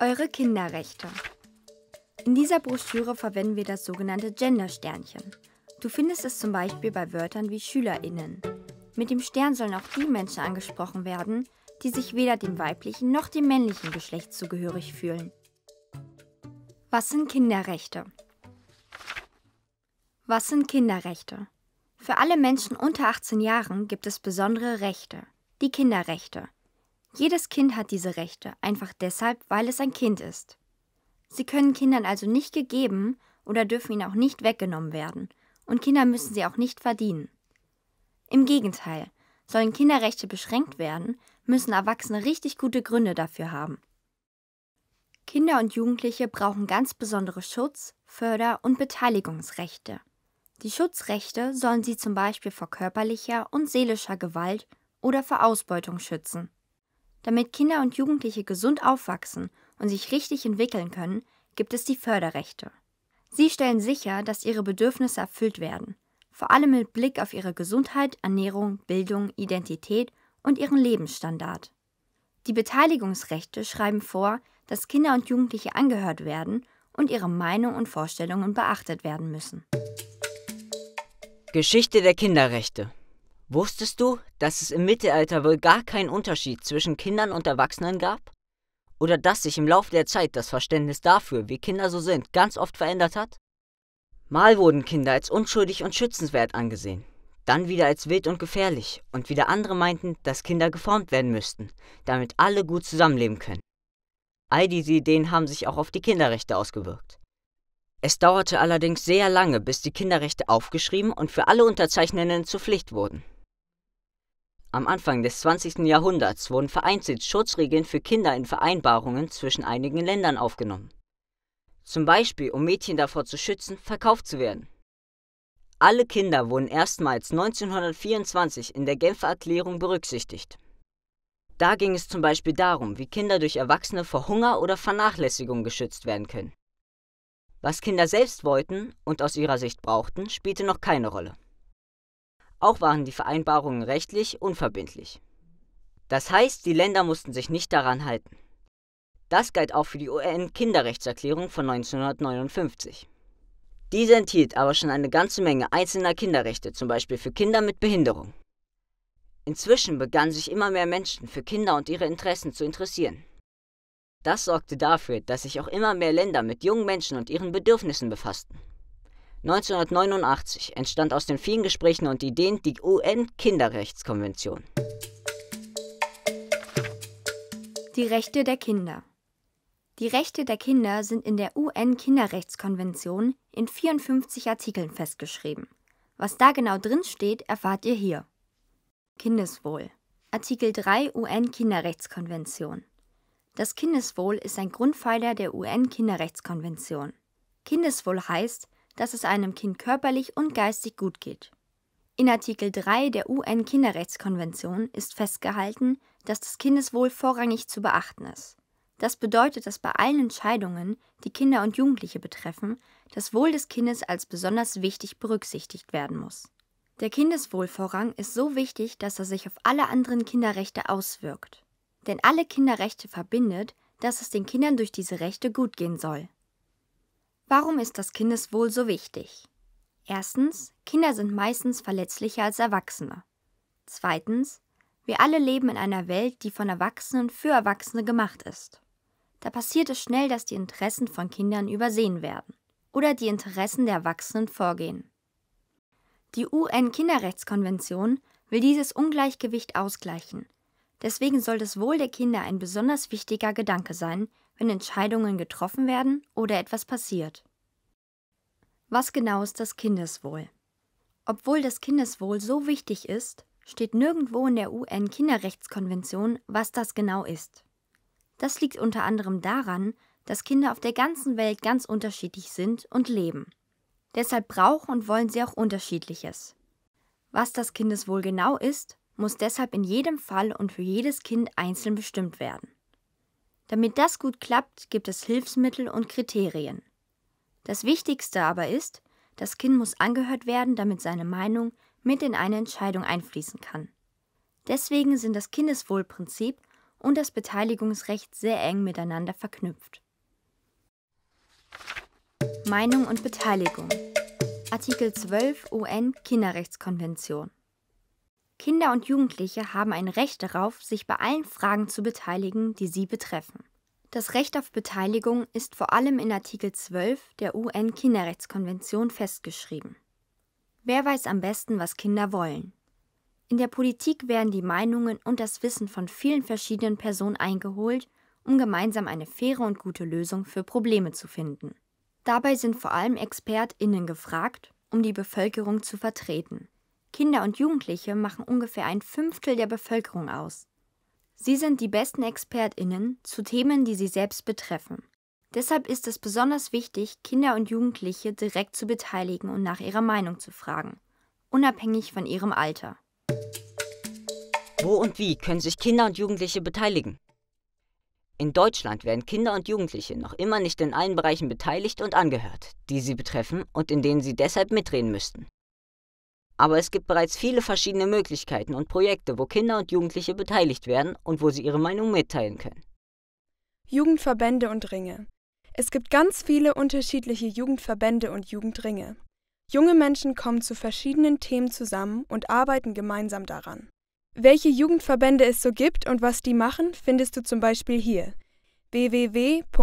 Eure Kinderrechte. In dieser Broschüre verwenden wir das sogenannte Gender-Sternchen. Du findest es zum Beispiel bei Wörtern wie SchülerInnen. Mit dem Stern sollen auch die Menschen angesprochen werden, die sich weder dem weiblichen noch dem männlichen Geschlecht zugehörig fühlen. Was sind Kinderrechte? Was sind Kinderrechte? Für alle Menschen unter 18 Jahren gibt es besondere Rechte, die Kinderrechte, jedes Kind hat diese Rechte, einfach deshalb, weil es ein Kind ist. Sie können Kindern also nicht gegeben oder dürfen ihnen auch nicht weggenommen werden, und Kinder müssen sie auch nicht verdienen. Im Gegenteil, sollen Kinderrechte beschränkt werden, müssen Erwachsene richtig gute Gründe dafür haben. Kinder und Jugendliche brauchen ganz besondere Schutz, Förder- und Beteiligungsrechte. Die Schutzrechte sollen sie zum Beispiel vor körperlicher und seelischer Gewalt oder vor Ausbeutung schützen. Damit Kinder und Jugendliche gesund aufwachsen und sich richtig entwickeln können, gibt es die Förderrechte. Sie stellen sicher, dass ihre Bedürfnisse erfüllt werden, vor allem mit Blick auf ihre Gesundheit, Ernährung, Bildung, Identität und ihren Lebensstandard. Die Beteiligungsrechte schreiben vor, dass Kinder und Jugendliche angehört werden und ihre Meinung und Vorstellungen beachtet werden müssen. Geschichte der Kinderrechte Wusstest du, dass es im Mittelalter wohl gar keinen Unterschied zwischen Kindern und Erwachsenen gab? Oder dass sich im Laufe der Zeit das Verständnis dafür, wie Kinder so sind, ganz oft verändert hat? Mal wurden Kinder als unschuldig und schützenswert angesehen, dann wieder als wild und gefährlich, und wieder andere meinten, dass Kinder geformt werden müssten, damit alle gut zusammenleben können. All diese Ideen haben sich auch auf die Kinderrechte ausgewirkt. Es dauerte allerdings sehr lange, bis die Kinderrechte aufgeschrieben und für alle Unterzeichnenden zur Pflicht wurden. Am Anfang des 20. Jahrhunderts wurden vereinzelt Schutzregeln für Kinder in Vereinbarungen zwischen einigen Ländern aufgenommen. Zum Beispiel, um Mädchen davor zu schützen, verkauft zu werden. Alle Kinder wurden erstmals 1924 in der Genfer Erklärung berücksichtigt. Da ging es zum Beispiel darum, wie Kinder durch Erwachsene vor Hunger oder Vernachlässigung geschützt werden können. Was Kinder selbst wollten und aus ihrer Sicht brauchten, spielte noch keine Rolle. Auch waren die Vereinbarungen rechtlich unverbindlich. Das heißt, die Länder mussten sich nicht daran halten. Das galt auch für die UN-Kinderrechtserklärung von 1959. Diese enthielt aber schon eine ganze Menge einzelner Kinderrechte, zum Beispiel für Kinder mit Behinderung. Inzwischen begannen sich immer mehr Menschen für Kinder und ihre Interessen zu interessieren. Das sorgte dafür, dass sich auch immer mehr Länder mit jungen Menschen und ihren Bedürfnissen befassten. 1989 entstand aus den vielen Gesprächen und Ideen die UN-Kinderrechtskonvention. Die Rechte der Kinder. Die Rechte der Kinder sind in der UN-Kinderrechtskonvention in 54 Artikeln festgeschrieben. Was da genau drin steht, erfahrt ihr hier. Kindeswohl. Artikel 3 UN-Kinderrechtskonvention. Das Kindeswohl ist ein Grundpfeiler der UN-Kinderrechtskonvention. Kindeswohl heißt, dass es einem Kind körperlich und geistig gut geht. In Artikel 3 der UN-Kinderrechtskonvention ist festgehalten, dass das Kindeswohl vorrangig zu beachten ist. Das bedeutet, dass bei allen Entscheidungen, die Kinder und Jugendliche betreffen, das Wohl des Kindes als besonders wichtig berücksichtigt werden muss. Der Kindeswohlvorrang ist so wichtig, dass er sich auf alle anderen Kinderrechte auswirkt. Denn alle Kinderrechte verbindet, dass es den Kindern durch diese Rechte gut gehen soll. Warum ist das Kindeswohl so wichtig? Erstens, Kinder sind meistens verletzlicher als Erwachsene. Zweitens, wir alle leben in einer Welt, die von Erwachsenen für Erwachsene gemacht ist. Da passiert es schnell, dass die Interessen von Kindern übersehen werden oder die Interessen der Erwachsenen vorgehen. Die UN-Kinderrechtskonvention will dieses Ungleichgewicht ausgleichen. Deswegen soll das Wohl der Kinder ein besonders wichtiger Gedanke sein, wenn Entscheidungen getroffen werden oder etwas passiert. Was genau ist das Kindeswohl? Obwohl das Kindeswohl so wichtig ist, steht nirgendwo in der UN-Kinderrechtskonvention, was das genau ist. Das liegt unter anderem daran, dass Kinder auf der ganzen Welt ganz unterschiedlich sind und leben. Deshalb brauchen und wollen sie auch unterschiedliches. Was das Kindeswohl genau ist, muss deshalb in jedem Fall und für jedes Kind einzeln bestimmt werden. Damit das gut klappt, gibt es Hilfsmittel und Kriterien. Das Wichtigste aber ist, das Kind muss angehört werden, damit seine Meinung mit in eine Entscheidung einfließen kann. Deswegen sind das Kindeswohlprinzip und das Beteiligungsrecht sehr eng miteinander verknüpft. Meinung und Beteiligung Artikel 12 UN Kinderrechtskonvention Kinder und Jugendliche haben ein Recht darauf, sich bei allen Fragen zu beteiligen, die sie betreffen. Das Recht auf Beteiligung ist vor allem in Artikel 12 der UN-Kinderrechtskonvention festgeschrieben. Wer weiß am besten, was Kinder wollen? In der Politik werden die Meinungen und das Wissen von vielen verschiedenen Personen eingeholt, um gemeinsam eine faire und gute Lösung für Probleme zu finden. Dabei sind vor allem Expertinnen gefragt, um die Bevölkerung zu vertreten. Kinder und Jugendliche machen ungefähr ein Fünftel der Bevölkerung aus. Sie sind die besten Expertinnen zu Themen, die sie selbst betreffen. Deshalb ist es besonders wichtig, Kinder und Jugendliche direkt zu beteiligen und nach ihrer Meinung zu fragen, unabhängig von ihrem Alter. Wo und wie können sich Kinder und Jugendliche beteiligen? In Deutschland werden Kinder und Jugendliche noch immer nicht in allen Bereichen beteiligt und angehört, die sie betreffen und in denen sie deshalb mitreden müssten. Aber es gibt bereits viele verschiedene Möglichkeiten und Projekte, wo Kinder und Jugendliche beteiligt werden und wo sie ihre Meinung mitteilen können. Jugendverbände und Ringe. Es gibt ganz viele unterschiedliche Jugendverbände und Jugendringe. Junge Menschen kommen zu verschiedenen Themen zusammen und arbeiten gemeinsam daran. Welche Jugendverbände es so gibt und was die machen, findest du zum Beispiel hier www.dbjr.de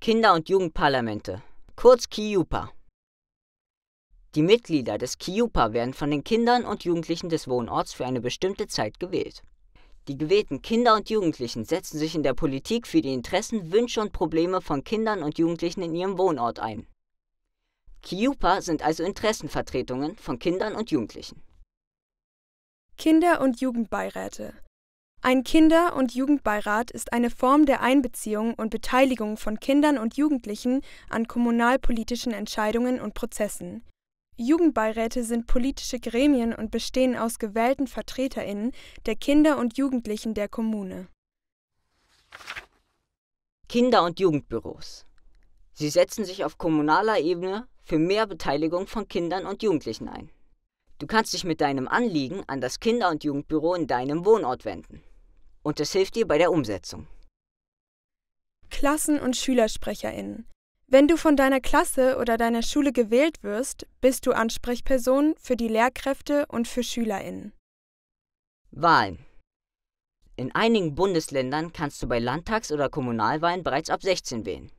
Kinder- und Jugendparlamente, kurz KIUPA. Die Mitglieder des Kiupa werden von den Kindern und Jugendlichen des Wohnorts für eine bestimmte Zeit gewählt. Die gewählten Kinder und Jugendlichen setzen sich in der Politik für die Interessen, Wünsche und Probleme von Kindern und Jugendlichen in ihrem Wohnort ein. Kiupa sind also Interessenvertretungen von Kindern und Jugendlichen. Kinder- und Jugendbeiräte Ein Kinder- und Jugendbeirat ist eine Form der Einbeziehung und Beteiligung von Kindern und Jugendlichen an kommunalpolitischen Entscheidungen und Prozessen. Jugendbeiräte sind politische Gremien und bestehen aus gewählten Vertreterinnen der Kinder und Jugendlichen der Kommune. Kinder- und Jugendbüros. Sie setzen sich auf kommunaler Ebene für mehr Beteiligung von Kindern und Jugendlichen ein. Du kannst dich mit deinem Anliegen an das Kinder- und Jugendbüro in deinem Wohnort wenden. Und es hilft dir bei der Umsetzung. Klassen- und Schülersprecherinnen. Wenn du von deiner Klasse oder deiner Schule gewählt wirst, bist du Ansprechperson für die Lehrkräfte und für Schülerinnen. Wahlen. In einigen Bundesländern kannst du bei Landtags- oder Kommunalwahlen bereits ab 16 wählen.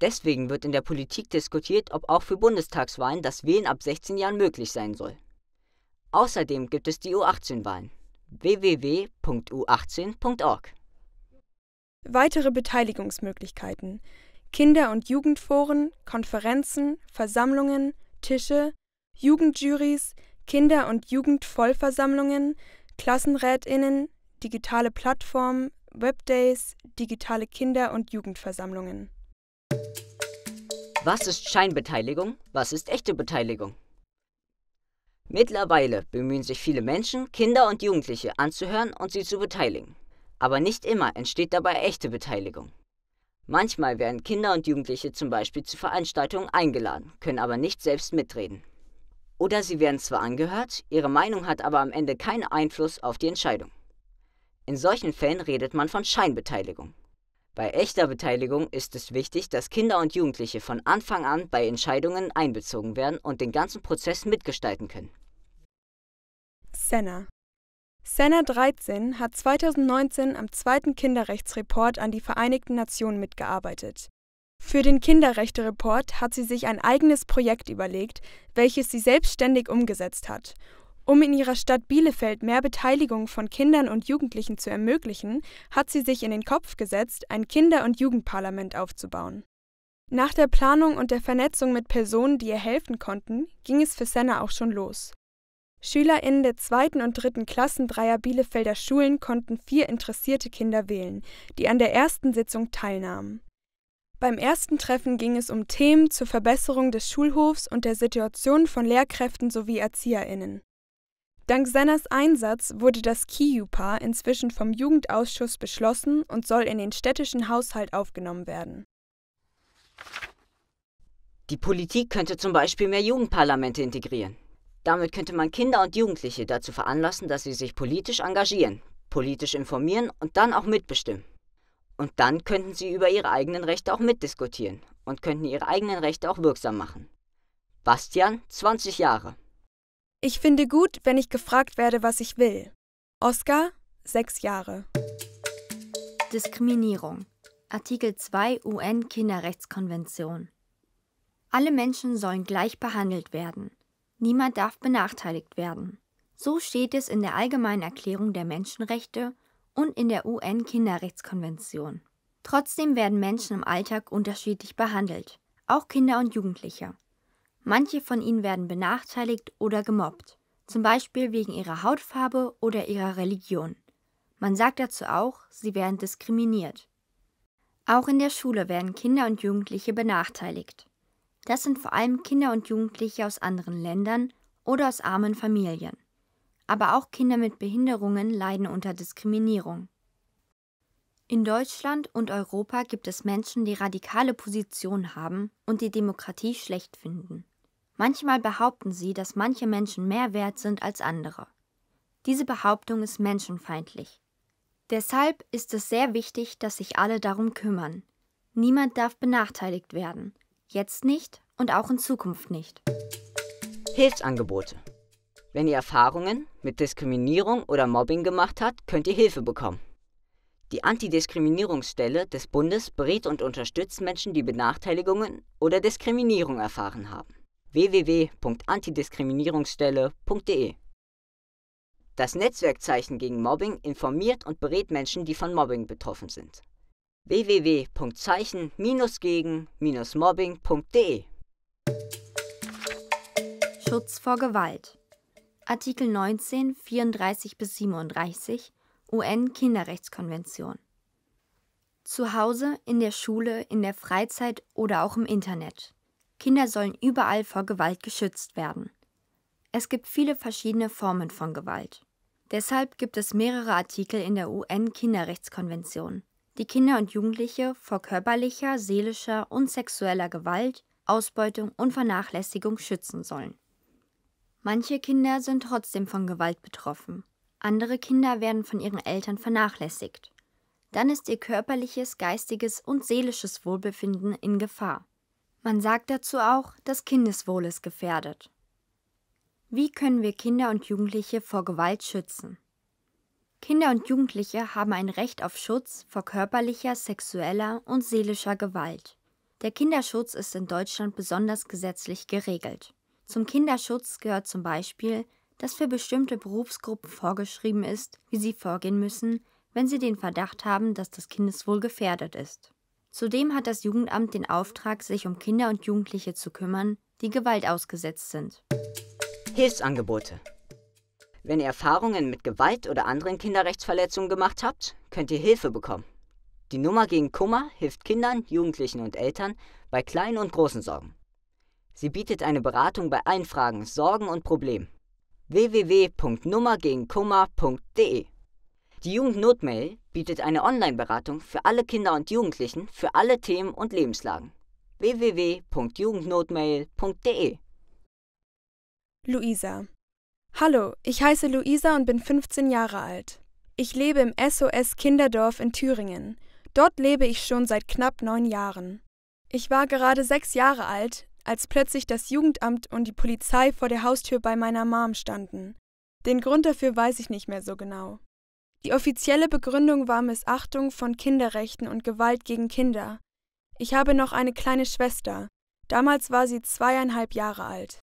Deswegen wird in der Politik diskutiert, ob auch für Bundestagswahlen das Wählen ab 16 Jahren möglich sein soll. Außerdem gibt es die U18-Wahlen www.u18.org. Weitere Beteiligungsmöglichkeiten Kinder- und Jugendforen, Konferenzen, Versammlungen, Tische, Jugendjuries, Kinder- und Jugendvollversammlungen, Klassenrätinnen, digitale Plattformen, Webdays, digitale Kinder- und Jugendversammlungen. Was ist Scheinbeteiligung? Was ist echte Beteiligung? Mittlerweile bemühen sich viele Menschen, Kinder und Jugendliche anzuhören und sie zu beteiligen. Aber nicht immer entsteht dabei echte Beteiligung. Manchmal werden Kinder und Jugendliche zum Beispiel zu Veranstaltungen eingeladen, können aber nicht selbst mitreden. Oder sie werden zwar angehört, ihre Meinung hat aber am Ende keinen Einfluss auf die Entscheidung. In solchen Fällen redet man von Scheinbeteiligung. Bei echter Beteiligung ist es wichtig, dass Kinder und Jugendliche von Anfang an bei Entscheidungen einbezogen werden und den ganzen Prozess mitgestalten können. Senna Senna 13 hat 2019 am zweiten Kinderrechtsreport an die Vereinigten Nationen mitgearbeitet. Für den Kinderrechte-Report hat sie sich ein eigenes Projekt überlegt, welches sie selbstständig umgesetzt hat. Um in ihrer Stadt Bielefeld mehr Beteiligung von Kindern und Jugendlichen zu ermöglichen, hat sie sich in den Kopf gesetzt, ein Kinder- und Jugendparlament aufzubauen. Nach der Planung und der Vernetzung mit Personen, die ihr helfen konnten, ging es für Senna auch schon los. SchülerInnen der zweiten und dritten Klassen dreier Bielefelder Schulen konnten vier interessierte Kinder wählen, die an der ersten Sitzung teilnahmen. Beim ersten Treffen ging es um Themen zur Verbesserung des Schulhofs und der Situation von Lehrkräften sowie ErzieherInnen. Dank Senners Einsatz wurde das KIU-Paar inzwischen vom Jugendausschuss beschlossen und soll in den städtischen Haushalt aufgenommen werden. Die Politik könnte zum Beispiel mehr Jugendparlamente integrieren. Damit könnte man Kinder und Jugendliche dazu veranlassen, dass sie sich politisch engagieren, politisch informieren und dann auch mitbestimmen. Und dann könnten sie über ihre eigenen Rechte auch mitdiskutieren und könnten ihre eigenen Rechte auch wirksam machen. Bastian, 20 Jahre. Ich finde gut, wenn ich gefragt werde, was ich will. Oskar, 6 Jahre. Diskriminierung. Artikel 2 UN Kinderrechtskonvention. Alle Menschen sollen gleich behandelt werden. Niemand darf benachteiligt werden. So steht es in der Allgemeinen Erklärung der Menschenrechte und in der UN-Kinderrechtskonvention. Trotzdem werden Menschen im Alltag unterschiedlich behandelt, auch Kinder und Jugendliche. Manche von ihnen werden benachteiligt oder gemobbt, zum Beispiel wegen ihrer Hautfarbe oder ihrer Religion. Man sagt dazu auch, sie werden diskriminiert. Auch in der Schule werden Kinder und Jugendliche benachteiligt. Das sind vor allem Kinder und Jugendliche aus anderen Ländern oder aus armen Familien. Aber auch Kinder mit Behinderungen leiden unter Diskriminierung. In Deutschland und Europa gibt es Menschen, die radikale Positionen haben und die Demokratie schlecht finden. Manchmal behaupten sie, dass manche Menschen mehr wert sind als andere. Diese Behauptung ist menschenfeindlich. Deshalb ist es sehr wichtig, dass sich alle darum kümmern. Niemand darf benachteiligt werden, Jetzt nicht und auch in Zukunft nicht. Hilfsangebote. Wenn ihr Erfahrungen mit Diskriminierung oder Mobbing gemacht habt, könnt ihr Hilfe bekommen. Die Antidiskriminierungsstelle des Bundes berät und unterstützt Menschen, die Benachteiligungen oder Diskriminierung erfahren haben. www.antidiskriminierungsstelle.de Das Netzwerkzeichen gegen Mobbing informiert und berät Menschen, die von Mobbing betroffen sind www.zeichen-gegen-mobbing.de Schutz vor Gewalt Artikel 19, 34 bis 37 UN-Kinderrechtskonvention Zu Hause, in der Schule, in der Freizeit oder auch im Internet. Kinder sollen überall vor Gewalt geschützt werden. Es gibt viele verschiedene Formen von Gewalt. Deshalb gibt es mehrere Artikel in der UN-Kinderrechtskonvention die Kinder und Jugendliche vor körperlicher, seelischer und sexueller Gewalt, Ausbeutung und Vernachlässigung schützen sollen. Manche Kinder sind trotzdem von Gewalt betroffen, andere Kinder werden von ihren Eltern vernachlässigt. Dann ist ihr körperliches, geistiges und seelisches Wohlbefinden in Gefahr. Man sagt dazu auch, das Kindeswohl ist gefährdet. Wie können wir Kinder und Jugendliche vor Gewalt schützen? Kinder und Jugendliche haben ein Recht auf Schutz vor körperlicher, sexueller und seelischer Gewalt. Der Kinderschutz ist in Deutschland besonders gesetzlich geregelt. Zum Kinderschutz gehört zum Beispiel, dass für bestimmte Berufsgruppen vorgeschrieben ist, wie sie vorgehen müssen, wenn sie den Verdacht haben, dass das Kindeswohl gefährdet ist. Zudem hat das Jugendamt den Auftrag, sich um Kinder und Jugendliche zu kümmern, die Gewalt ausgesetzt sind. Hilfsangebote. Wenn ihr Erfahrungen mit Gewalt oder anderen Kinderrechtsverletzungen gemacht habt, könnt ihr Hilfe bekommen. Die Nummer gegen Kummer hilft Kindern, Jugendlichen und Eltern bei kleinen und großen Sorgen. Sie bietet eine Beratung bei allen Fragen, Sorgen und Problemen. www.nummergegenkummer.de Die Jugendnotmail bietet eine Online-Beratung für alle Kinder und Jugendlichen für alle Themen und Lebenslagen. www.jugendnotmail.de Luisa Hallo, ich heiße Luisa und bin 15 Jahre alt. Ich lebe im SOS Kinderdorf in Thüringen. Dort lebe ich schon seit knapp neun Jahren. Ich war gerade sechs Jahre alt, als plötzlich das Jugendamt und die Polizei vor der Haustür bei meiner Mom standen. Den Grund dafür weiß ich nicht mehr so genau. Die offizielle Begründung war Missachtung von Kinderrechten und Gewalt gegen Kinder. Ich habe noch eine kleine Schwester. Damals war sie zweieinhalb Jahre alt.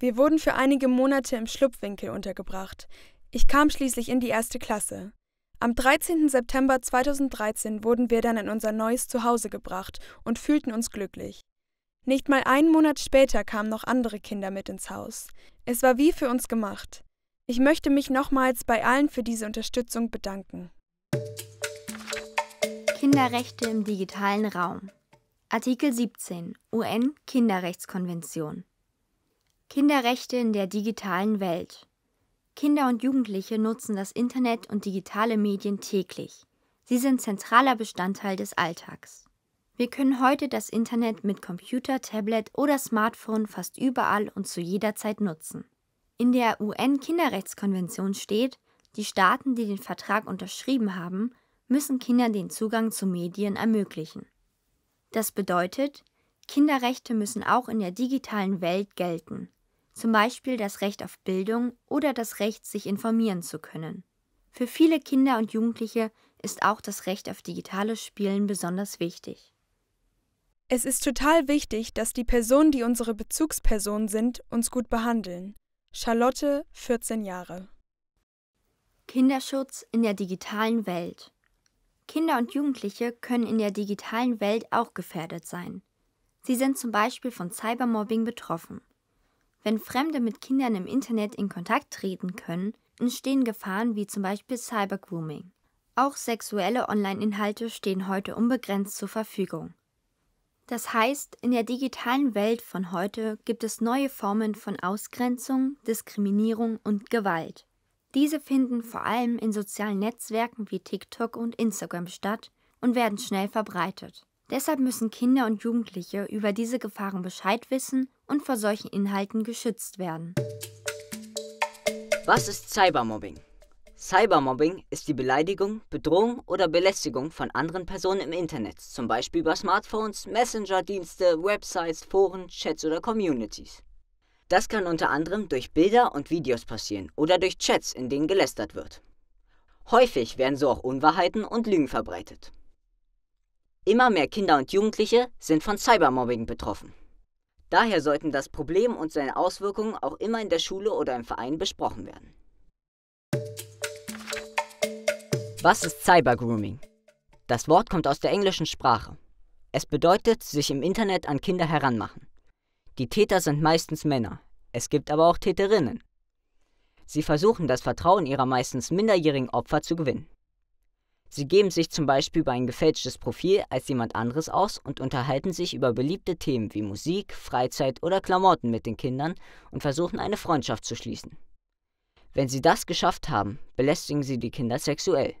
Wir wurden für einige Monate im Schlupfwinkel untergebracht. Ich kam schließlich in die erste Klasse. Am 13. September 2013 wurden wir dann in unser neues Zuhause gebracht und fühlten uns glücklich. Nicht mal einen Monat später kamen noch andere Kinder mit ins Haus. Es war wie für uns gemacht. Ich möchte mich nochmals bei allen für diese Unterstützung bedanken. Kinderrechte im digitalen Raum. Artikel 17 UN Kinderrechtskonvention. Kinderrechte in der digitalen Welt. Kinder und Jugendliche nutzen das Internet und digitale Medien täglich. Sie sind zentraler Bestandteil des Alltags. Wir können heute das Internet mit Computer, Tablet oder Smartphone fast überall und zu jeder Zeit nutzen. In der UN-Kinderrechtskonvention steht, die Staaten, die den Vertrag unterschrieben haben, müssen Kindern den Zugang zu Medien ermöglichen. Das bedeutet, Kinderrechte müssen auch in der digitalen Welt gelten zum Beispiel das Recht auf Bildung oder das Recht, sich informieren zu können. Für viele Kinder und Jugendliche ist auch das Recht auf digitales Spielen besonders wichtig. Es ist total wichtig, dass die Personen, die unsere Bezugspersonen sind, uns gut behandeln. Charlotte, 14 Jahre. Kinderschutz in der digitalen Welt. Kinder und Jugendliche können in der digitalen Welt auch gefährdet sein. Sie sind zum Beispiel von Cybermobbing betroffen. Wenn Fremde mit Kindern im Internet in Kontakt treten können, entstehen Gefahren wie zum Beispiel Cybergrooming. Auch sexuelle Online-Inhalte stehen heute unbegrenzt zur Verfügung. Das heißt, in der digitalen Welt von heute gibt es neue Formen von Ausgrenzung, Diskriminierung und Gewalt. Diese finden vor allem in sozialen Netzwerken wie TikTok und Instagram statt und werden schnell verbreitet. Deshalb müssen Kinder und Jugendliche über diese Gefahren Bescheid wissen und vor solchen Inhalten geschützt werden. Was ist Cybermobbing? Cybermobbing ist die Beleidigung, Bedrohung oder Belästigung von anderen Personen im Internet, zum Beispiel über Smartphones, Messenger-Dienste, Websites, Foren, Chats oder Communities. Das kann unter anderem durch Bilder und Videos passieren oder durch Chats, in denen gelästert wird. Häufig werden so auch Unwahrheiten und Lügen verbreitet. Immer mehr Kinder und Jugendliche sind von Cybermobbing betroffen. Daher sollten das Problem und seine Auswirkungen auch immer in der Schule oder im Verein besprochen werden. Was ist Cybergrooming? Das Wort kommt aus der englischen Sprache. Es bedeutet, sich im Internet an Kinder heranmachen. Die Täter sind meistens Männer, es gibt aber auch Täterinnen. Sie versuchen, das Vertrauen ihrer meistens minderjährigen Opfer zu gewinnen. Sie geben sich zum Beispiel über ein gefälschtes Profil als jemand anderes aus und unterhalten sich über beliebte Themen wie Musik, Freizeit oder Klamotten mit den Kindern und versuchen eine Freundschaft zu schließen. Wenn sie das geschafft haben, belästigen sie die Kinder sexuell.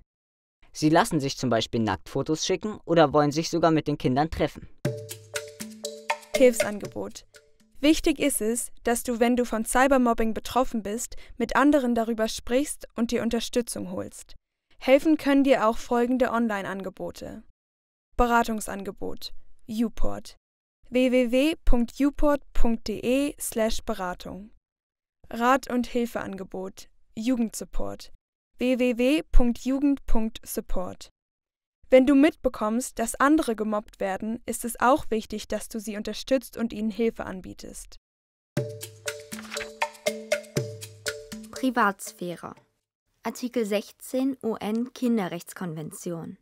Sie lassen sich zum Beispiel Nacktfotos schicken oder wollen sich sogar mit den Kindern treffen. Hilfsangebot. Wichtig ist es, dass du, wenn du von Cybermobbing betroffen bist, mit anderen darüber sprichst und dir Unterstützung holst. Helfen können dir auch folgende Online-Angebote. Beratungsangebot Uport www.uport.de slash Beratung Rat- und Hilfeangebot Jugendsupport www.jugend.support Wenn du mitbekommst, dass andere gemobbt werden, ist es auch wichtig, dass du sie unterstützt und ihnen Hilfe anbietest. Privatsphäre Artikel 16 UN-Kinderrechtskonvention.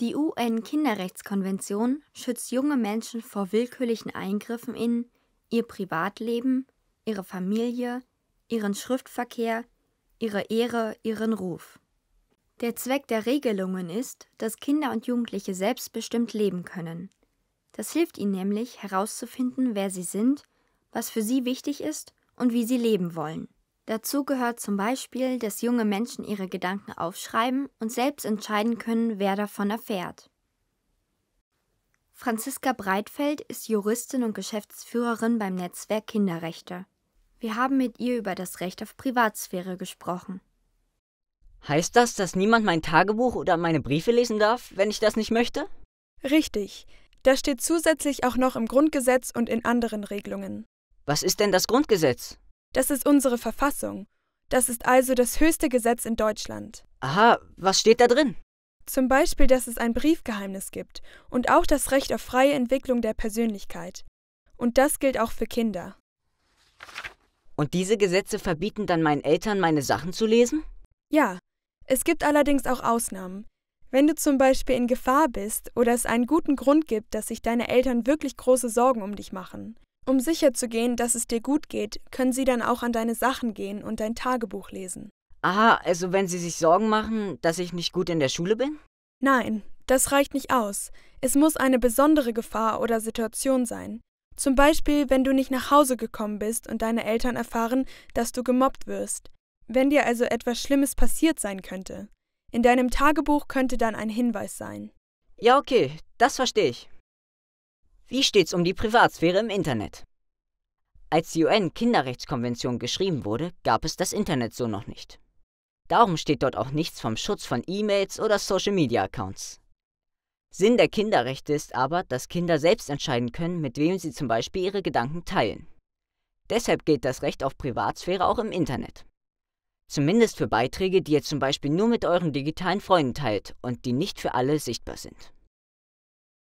Die UN-Kinderrechtskonvention schützt junge Menschen vor willkürlichen Eingriffen in ihr Privatleben, ihre Familie, ihren Schriftverkehr, ihre Ehre, ihren Ruf. Der Zweck der Regelungen ist, dass Kinder und Jugendliche selbstbestimmt leben können. Das hilft ihnen nämlich herauszufinden, wer sie sind, was für sie wichtig ist und wie sie leben wollen. Dazu gehört zum Beispiel, dass junge Menschen ihre Gedanken aufschreiben und selbst entscheiden können, wer davon erfährt. Franziska Breitfeld ist Juristin und Geschäftsführerin beim Netzwerk Kinderrechte. Wir haben mit ihr über das Recht auf Privatsphäre gesprochen. Heißt das, dass niemand mein Tagebuch oder meine Briefe lesen darf, wenn ich das nicht möchte? Richtig. Das steht zusätzlich auch noch im Grundgesetz und in anderen Regelungen. Was ist denn das Grundgesetz? Das ist unsere Verfassung. Das ist also das höchste Gesetz in Deutschland. Aha, was steht da drin? Zum Beispiel, dass es ein Briefgeheimnis gibt und auch das Recht auf freie Entwicklung der Persönlichkeit. Und das gilt auch für Kinder. Und diese Gesetze verbieten dann meinen Eltern, meine Sachen zu lesen? Ja, es gibt allerdings auch Ausnahmen. Wenn du zum Beispiel in Gefahr bist oder es einen guten Grund gibt, dass sich deine Eltern wirklich große Sorgen um dich machen. Um sicherzugehen, dass es dir gut geht, können sie dann auch an deine Sachen gehen und dein Tagebuch lesen. Aha, also wenn sie sich Sorgen machen, dass ich nicht gut in der Schule bin? Nein, das reicht nicht aus. Es muss eine besondere Gefahr oder Situation sein. Zum Beispiel, wenn du nicht nach Hause gekommen bist und deine Eltern erfahren, dass du gemobbt wirst. Wenn dir also etwas Schlimmes passiert sein könnte. In deinem Tagebuch könnte dann ein Hinweis sein. Ja, okay, das verstehe ich. Wie steht's um die Privatsphäre im Internet? Als die UN-Kinderrechtskonvention geschrieben wurde, gab es das Internet so noch nicht. Darum steht dort auch nichts vom Schutz von E-Mails oder Social-Media-Accounts. Sinn der Kinderrechte ist aber, dass Kinder selbst entscheiden können, mit wem sie zum Beispiel ihre Gedanken teilen. Deshalb gilt das Recht auf Privatsphäre auch im Internet. Zumindest für Beiträge, die ihr zum Beispiel nur mit euren digitalen Freunden teilt und die nicht für alle sichtbar sind.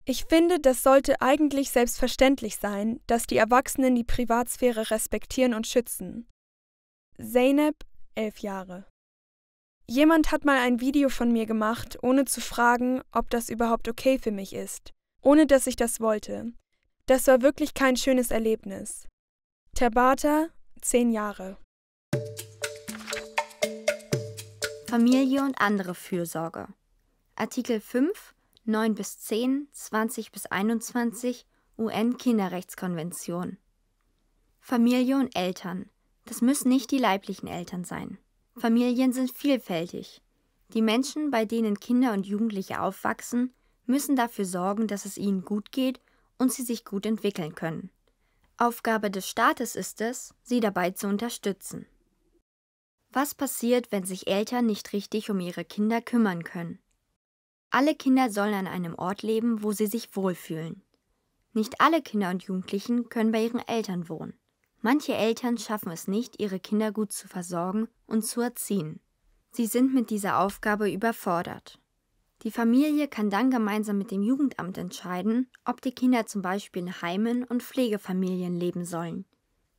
Ich finde, das sollte eigentlich selbstverständlich sein, dass die Erwachsenen die Privatsphäre respektieren und schützen. Zeynep, elf Jahre. Jemand hat mal ein Video von mir gemacht, ohne zu fragen, ob das überhaupt okay für mich ist, ohne dass ich das wollte. Das war wirklich kein schönes Erlebnis. Tabata, zehn Jahre. Familie und andere Fürsorge. Artikel 5 9 bis 10, 20 bis 21 UN-Kinderrechtskonvention. Familie und Eltern. Das müssen nicht die leiblichen Eltern sein. Familien sind vielfältig. Die Menschen, bei denen Kinder und Jugendliche aufwachsen, müssen dafür sorgen, dass es ihnen gut geht und sie sich gut entwickeln können. Aufgabe des Staates ist es, sie dabei zu unterstützen. Was passiert, wenn sich Eltern nicht richtig um ihre Kinder kümmern können? Alle Kinder sollen an einem Ort leben, wo sie sich wohlfühlen. Nicht alle Kinder und Jugendlichen können bei ihren Eltern wohnen. Manche Eltern schaffen es nicht, ihre Kinder gut zu versorgen und zu erziehen. Sie sind mit dieser Aufgabe überfordert. Die Familie kann dann gemeinsam mit dem Jugendamt entscheiden, ob die Kinder zum Beispiel in Heimen und Pflegefamilien leben sollen.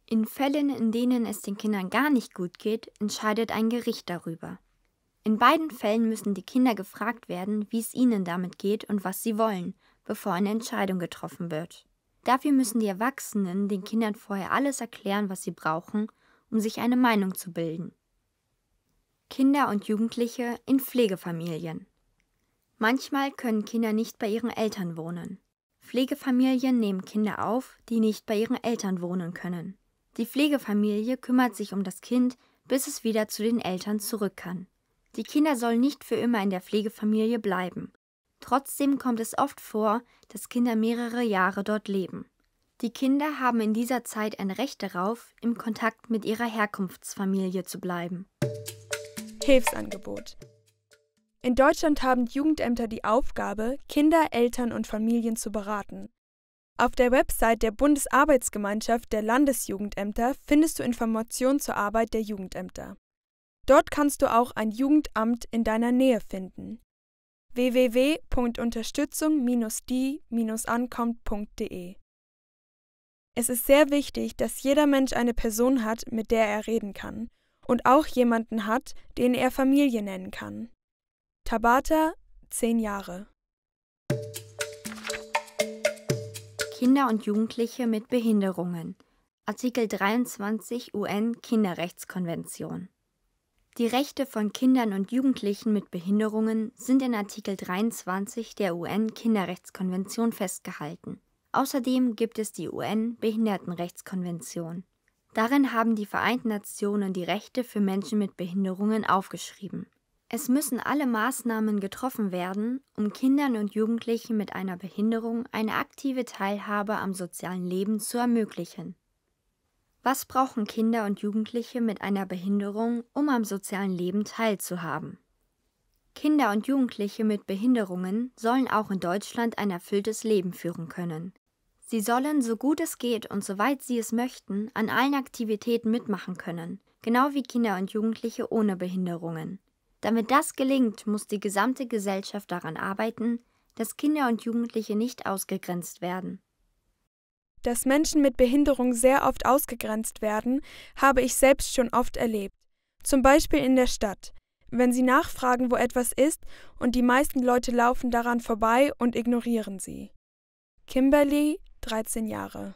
In Fällen, in denen es den Kindern gar nicht gut geht, entscheidet ein Gericht darüber. In beiden Fällen müssen die Kinder gefragt werden, wie es ihnen damit geht und was sie wollen, bevor eine Entscheidung getroffen wird. Dafür müssen die Erwachsenen den Kindern vorher alles erklären, was sie brauchen, um sich eine Meinung zu bilden. Kinder und Jugendliche in Pflegefamilien. Manchmal können Kinder nicht bei ihren Eltern wohnen. Pflegefamilien nehmen Kinder auf, die nicht bei ihren Eltern wohnen können. Die Pflegefamilie kümmert sich um das Kind, bis es wieder zu den Eltern zurück kann. Die Kinder sollen nicht für immer in der Pflegefamilie bleiben. Trotzdem kommt es oft vor, dass Kinder mehrere Jahre dort leben. Die Kinder haben in dieser Zeit ein Recht darauf, im Kontakt mit ihrer Herkunftsfamilie zu bleiben. Hilfsangebot. In Deutschland haben Jugendämter die Aufgabe, Kinder, Eltern und Familien zu beraten. Auf der Website der Bundesarbeitsgemeinschaft der Landesjugendämter findest du Informationen zur Arbeit der Jugendämter. Dort kannst du auch ein Jugendamt in deiner Nähe finden. www.unterstützung-die-ankommt.de Es ist sehr wichtig, dass jeder Mensch eine Person hat, mit der er reden kann und auch jemanden hat, den er Familie nennen kann. Tabata, 10 Jahre. Kinder und Jugendliche mit Behinderungen. Artikel 23 UN Kinderrechtskonvention. Die Rechte von Kindern und Jugendlichen mit Behinderungen sind in Artikel 23 der UN-Kinderrechtskonvention festgehalten. Außerdem gibt es die UN-Behindertenrechtskonvention. Darin haben die Vereinten Nationen die Rechte für Menschen mit Behinderungen aufgeschrieben. Es müssen alle Maßnahmen getroffen werden, um Kindern und Jugendlichen mit einer Behinderung eine aktive Teilhabe am sozialen Leben zu ermöglichen. Was brauchen Kinder und Jugendliche mit einer Behinderung, um am sozialen Leben teilzuhaben? Kinder und Jugendliche mit Behinderungen sollen auch in Deutschland ein erfülltes Leben führen können. Sie sollen, so gut es geht und soweit sie es möchten, an allen Aktivitäten mitmachen können, genau wie Kinder und Jugendliche ohne Behinderungen. Damit das gelingt, muss die gesamte Gesellschaft daran arbeiten, dass Kinder und Jugendliche nicht ausgegrenzt werden. Dass Menschen mit Behinderung sehr oft ausgegrenzt werden, habe ich selbst schon oft erlebt. Zum Beispiel in der Stadt. Wenn sie nachfragen, wo etwas ist, und die meisten Leute laufen daran vorbei und ignorieren sie. Kimberly, 13 Jahre.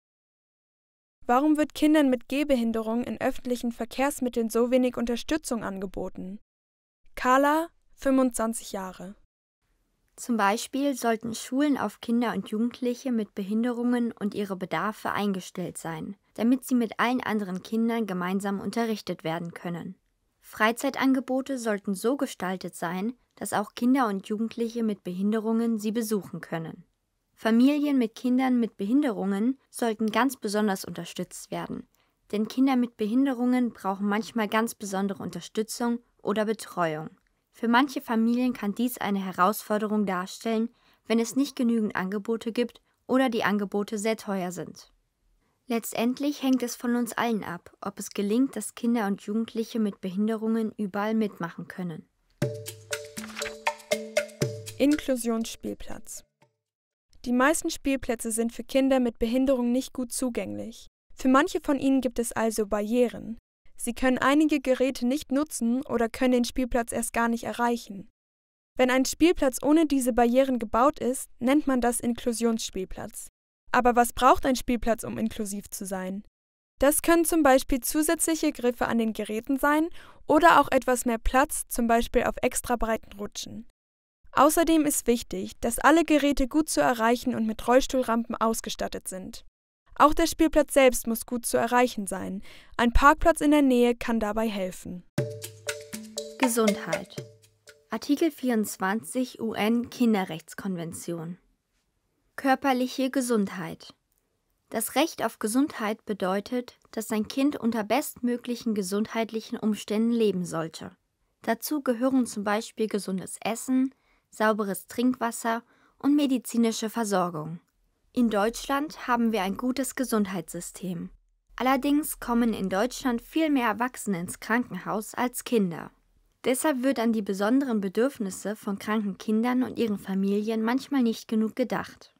Warum wird Kindern mit Gehbehinderung in öffentlichen Verkehrsmitteln so wenig Unterstützung angeboten? Carla, 25 Jahre. Zum Beispiel sollten Schulen auf Kinder und Jugendliche mit Behinderungen und ihre Bedarfe eingestellt sein, damit sie mit allen anderen Kindern gemeinsam unterrichtet werden können. Freizeitangebote sollten so gestaltet sein, dass auch Kinder und Jugendliche mit Behinderungen sie besuchen können. Familien mit Kindern mit Behinderungen sollten ganz besonders unterstützt werden, denn Kinder mit Behinderungen brauchen manchmal ganz besondere Unterstützung oder Betreuung. Für manche Familien kann dies eine Herausforderung darstellen, wenn es nicht genügend Angebote gibt oder die Angebote sehr teuer sind. Letztendlich hängt es von uns allen ab, ob es gelingt, dass Kinder und Jugendliche mit Behinderungen überall mitmachen können. Inklusionsspielplatz Die meisten Spielplätze sind für Kinder mit Behinderung nicht gut zugänglich. Für manche von ihnen gibt es also Barrieren. Sie können einige Geräte nicht nutzen oder können den Spielplatz erst gar nicht erreichen. Wenn ein Spielplatz ohne diese Barrieren gebaut ist, nennt man das Inklusionsspielplatz. Aber was braucht ein Spielplatz, um inklusiv zu sein? Das können zum Beispiel zusätzliche Griffe an den Geräten sein oder auch etwas mehr Platz, zum Beispiel auf extra breiten Rutschen. Außerdem ist wichtig, dass alle Geräte gut zu erreichen und mit Rollstuhlrampen ausgestattet sind. Auch der Spielplatz selbst muss gut zu erreichen sein. Ein Parkplatz in der Nähe kann dabei helfen. Gesundheit. Artikel 24 UN Kinderrechtskonvention. Körperliche Gesundheit. Das Recht auf Gesundheit bedeutet, dass ein Kind unter bestmöglichen gesundheitlichen Umständen leben sollte. Dazu gehören zum Beispiel gesundes Essen, sauberes Trinkwasser und medizinische Versorgung. In Deutschland haben wir ein gutes Gesundheitssystem. Allerdings kommen in Deutschland viel mehr Erwachsene ins Krankenhaus als Kinder. Deshalb wird an die besonderen Bedürfnisse von kranken Kindern und ihren Familien manchmal nicht genug gedacht.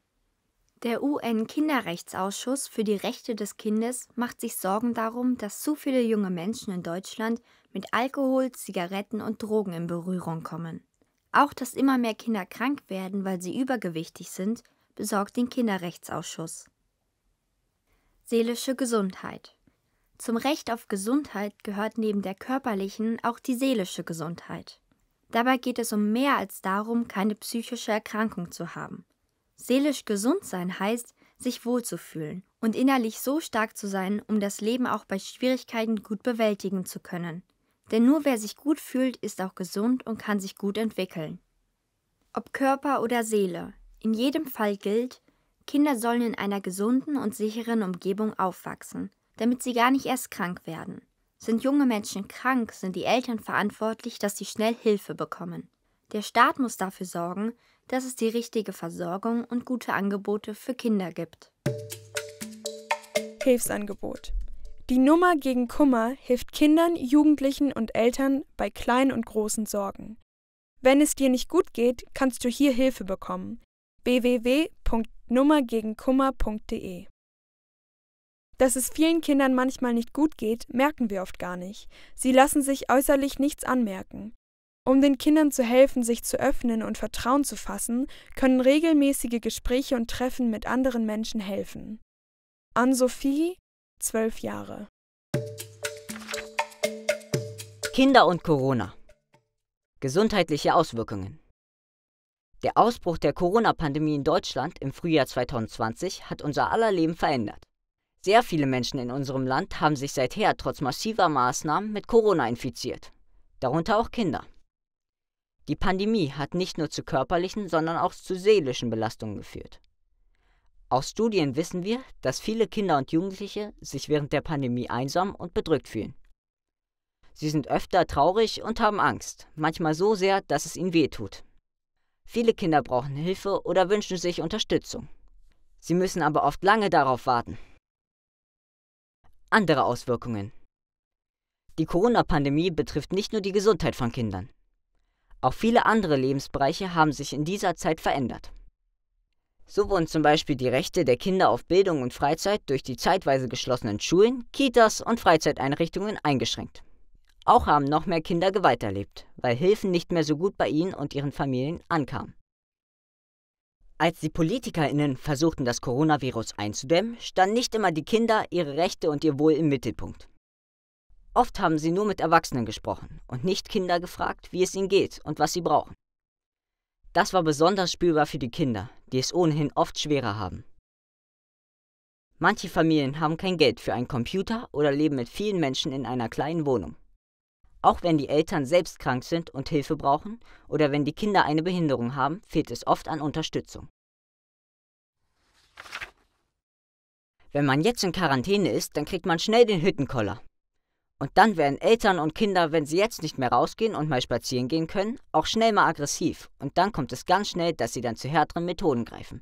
Der UN-Kinderrechtsausschuss für die Rechte des Kindes macht sich Sorgen darum, dass zu viele junge Menschen in Deutschland mit Alkohol, Zigaretten und Drogen in Berührung kommen. Auch dass immer mehr Kinder krank werden, weil sie übergewichtig sind, besorgt den Kinderrechtsausschuss. Seelische Gesundheit. Zum Recht auf Gesundheit gehört neben der körperlichen auch die seelische Gesundheit. Dabei geht es um mehr als darum, keine psychische Erkrankung zu haben. Seelisch gesund sein heißt, sich wohlzufühlen und innerlich so stark zu sein, um das Leben auch bei Schwierigkeiten gut bewältigen zu können. Denn nur wer sich gut fühlt, ist auch gesund und kann sich gut entwickeln. Ob Körper oder Seele, in jedem Fall gilt, Kinder sollen in einer gesunden und sicheren Umgebung aufwachsen, damit sie gar nicht erst krank werden. Sind junge Menschen krank, sind die Eltern verantwortlich, dass sie schnell Hilfe bekommen. Der Staat muss dafür sorgen, dass es die richtige Versorgung und gute Angebote für Kinder gibt. Hilfsangebot. Die Nummer gegen Kummer hilft Kindern, Jugendlichen und Eltern bei kleinen und großen Sorgen. Wenn es dir nicht gut geht, kannst du hier Hilfe bekommen www.nummergegenkummer.de dass es vielen Kindern manchmal nicht gut geht, merken wir oft gar nicht. Sie lassen sich äußerlich nichts anmerken. Um den Kindern zu helfen, sich zu öffnen und Vertrauen zu fassen, können regelmäßige Gespräche und Treffen mit anderen Menschen helfen. An Sophie, zwölf Jahre. Kinder und Corona. Gesundheitliche Auswirkungen. Der Ausbruch der Corona-Pandemie in Deutschland im Frühjahr 2020 hat unser aller Leben verändert. Sehr viele Menschen in unserem Land haben sich seither trotz massiver Maßnahmen mit Corona infiziert, darunter auch Kinder. Die Pandemie hat nicht nur zu körperlichen, sondern auch zu seelischen Belastungen geführt. Aus Studien wissen wir, dass viele Kinder und Jugendliche sich während der Pandemie einsam und bedrückt fühlen. Sie sind öfter traurig und haben Angst, manchmal so sehr, dass es ihnen wehtut, Viele Kinder brauchen Hilfe oder wünschen sich Unterstützung. Sie müssen aber oft lange darauf warten. Andere Auswirkungen. Die Corona-Pandemie betrifft nicht nur die Gesundheit von Kindern. Auch viele andere Lebensbereiche haben sich in dieser Zeit verändert. So wurden zum Beispiel die Rechte der Kinder auf Bildung und Freizeit durch die zeitweise geschlossenen Schulen, Kitas und Freizeiteinrichtungen eingeschränkt. Auch haben noch mehr Kinder Gewalt erlebt, weil Hilfen nicht mehr so gut bei ihnen und ihren Familien ankamen. Als die PolitikerInnen versuchten, das Coronavirus einzudämmen, standen nicht immer die Kinder, ihre Rechte und ihr Wohl im Mittelpunkt. Oft haben sie nur mit Erwachsenen gesprochen und nicht Kinder gefragt, wie es ihnen geht und was sie brauchen. Das war besonders spürbar für die Kinder, die es ohnehin oft schwerer haben. Manche Familien haben kein Geld für einen Computer oder leben mit vielen Menschen in einer kleinen Wohnung. Auch wenn die Eltern selbst krank sind und Hilfe brauchen oder wenn die Kinder eine Behinderung haben, fehlt es oft an Unterstützung. Wenn man jetzt in Quarantäne ist, dann kriegt man schnell den Hüttenkoller. Und dann werden Eltern und Kinder, wenn sie jetzt nicht mehr rausgehen und mal spazieren gehen können, auch schnell mal aggressiv. Und dann kommt es ganz schnell, dass sie dann zu härteren Methoden greifen.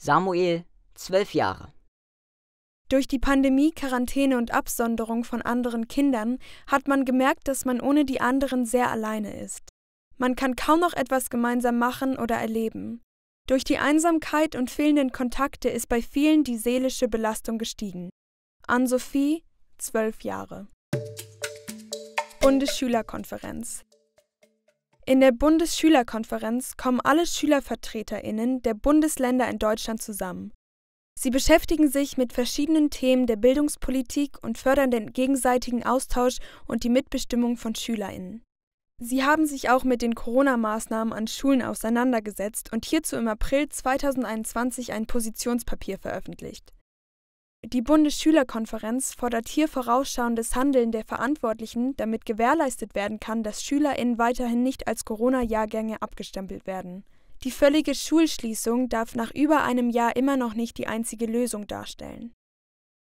Samuel, 12 Jahre. Durch die Pandemie, Quarantäne und Absonderung von anderen Kindern hat man gemerkt, dass man ohne die anderen sehr alleine ist. Man kann kaum noch etwas gemeinsam machen oder erleben. Durch die Einsamkeit und fehlenden Kontakte ist bei vielen die seelische Belastung gestiegen. An sophie zwölf Jahre. Bundesschülerkonferenz In der Bundesschülerkonferenz kommen alle SchülervertreterInnen der Bundesländer in Deutschland zusammen. Sie beschäftigen sich mit verschiedenen Themen der Bildungspolitik und fördern den gegenseitigen Austausch und die Mitbestimmung von Schülerinnen. Sie haben sich auch mit den Corona-Maßnahmen an Schulen auseinandergesetzt und hierzu im April 2021 ein Positionspapier veröffentlicht. Die Bundesschülerkonferenz fordert hier vorausschauendes Handeln der Verantwortlichen, damit gewährleistet werden kann, dass SchülerInnen weiterhin nicht als Corona-Jahrgänge abgestempelt werden. Die völlige Schulschließung darf nach über einem Jahr immer noch nicht die einzige Lösung darstellen.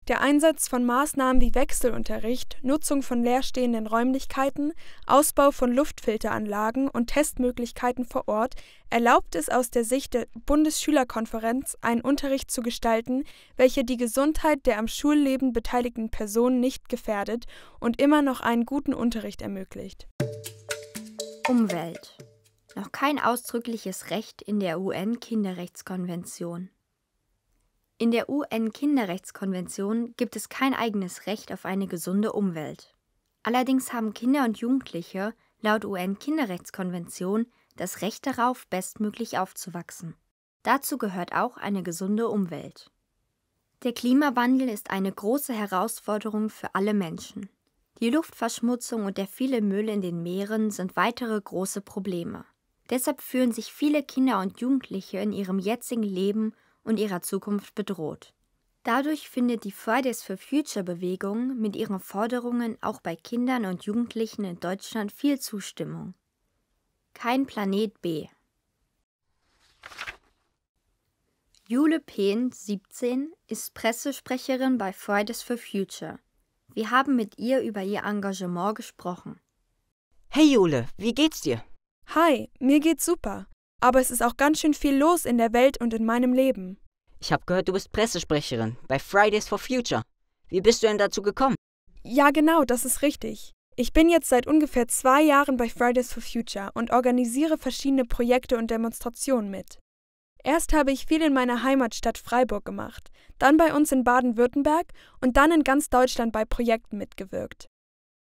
Der Einsatz von Maßnahmen wie Wechselunterricht, Nutzung von leerstehenden Räumlichkeiten, Ausbau von Luftfilteranlagen und Testmöglichkeiten vor Ort erlaubt es aus der Sicht der Bundesschülerkonferenz, einen Unterricht zu gestalten, welcher die Gesundheit der am Schulleben beteiligten Personen nicht gefährdet und immer noch einen guten Unterricht ermöglicht. Umwelt noch kein ausdrückliches Recht in der UN-Kinderrechtskonvention. In der UN-Kinderrechtskonvention gibt es kein eigenes Recht auf eine gesunde Umwelt. Allerdings haben Kinder und Jugendliche laut UN-Kinderrechtskonvention das Recht darauf, bestmöglich aufzuwachsen. Dazu gehört auch eine gesunde Umwelt. Der Klimawandel ist eine große Herausforderung für alle Menschen. Die Luftverschmutzung und der viele Müll in den Meeren sind weitere große Probleme. Deshalb fühlen sich viele Kinder und Jugendliche in ihrem jetzigen Leben und ihrer Zukunft bedroht. Dadurch findet die Fridays for Future Bewegung mit ihren Forderungen auch bei Kindern und Jugendlichen in Deutschland viel Zustimmung. Kein Planet B. Jule Pehn, 17, ist Pressesprecherin bei Fridays for Future. Wir haben mit ihr über ihr Engagement gesprochen. Hey Jule, wie geht's dir? Hi, mir geht's super. Aber es ist auch ganz schön viel los in der Welt und in meinem Leben. Ich habe gehört, du bist Pressesprecherin bei Fridays for Future. Wie bist du denn dazu gekommen? Ja, genau, das ist richtig. Ich bin jetzt seit ungefähr zwei Jahren bei Fridays for Future und organisiere verschiedene Projekte und Demonstrationen mit. Erst habe ich viel in meiner Heimatstadt Freiburg gemacht, dann bei uns in Baden-Württemberg und dann in ganz Deutschland bei Projekten mitgewirkt.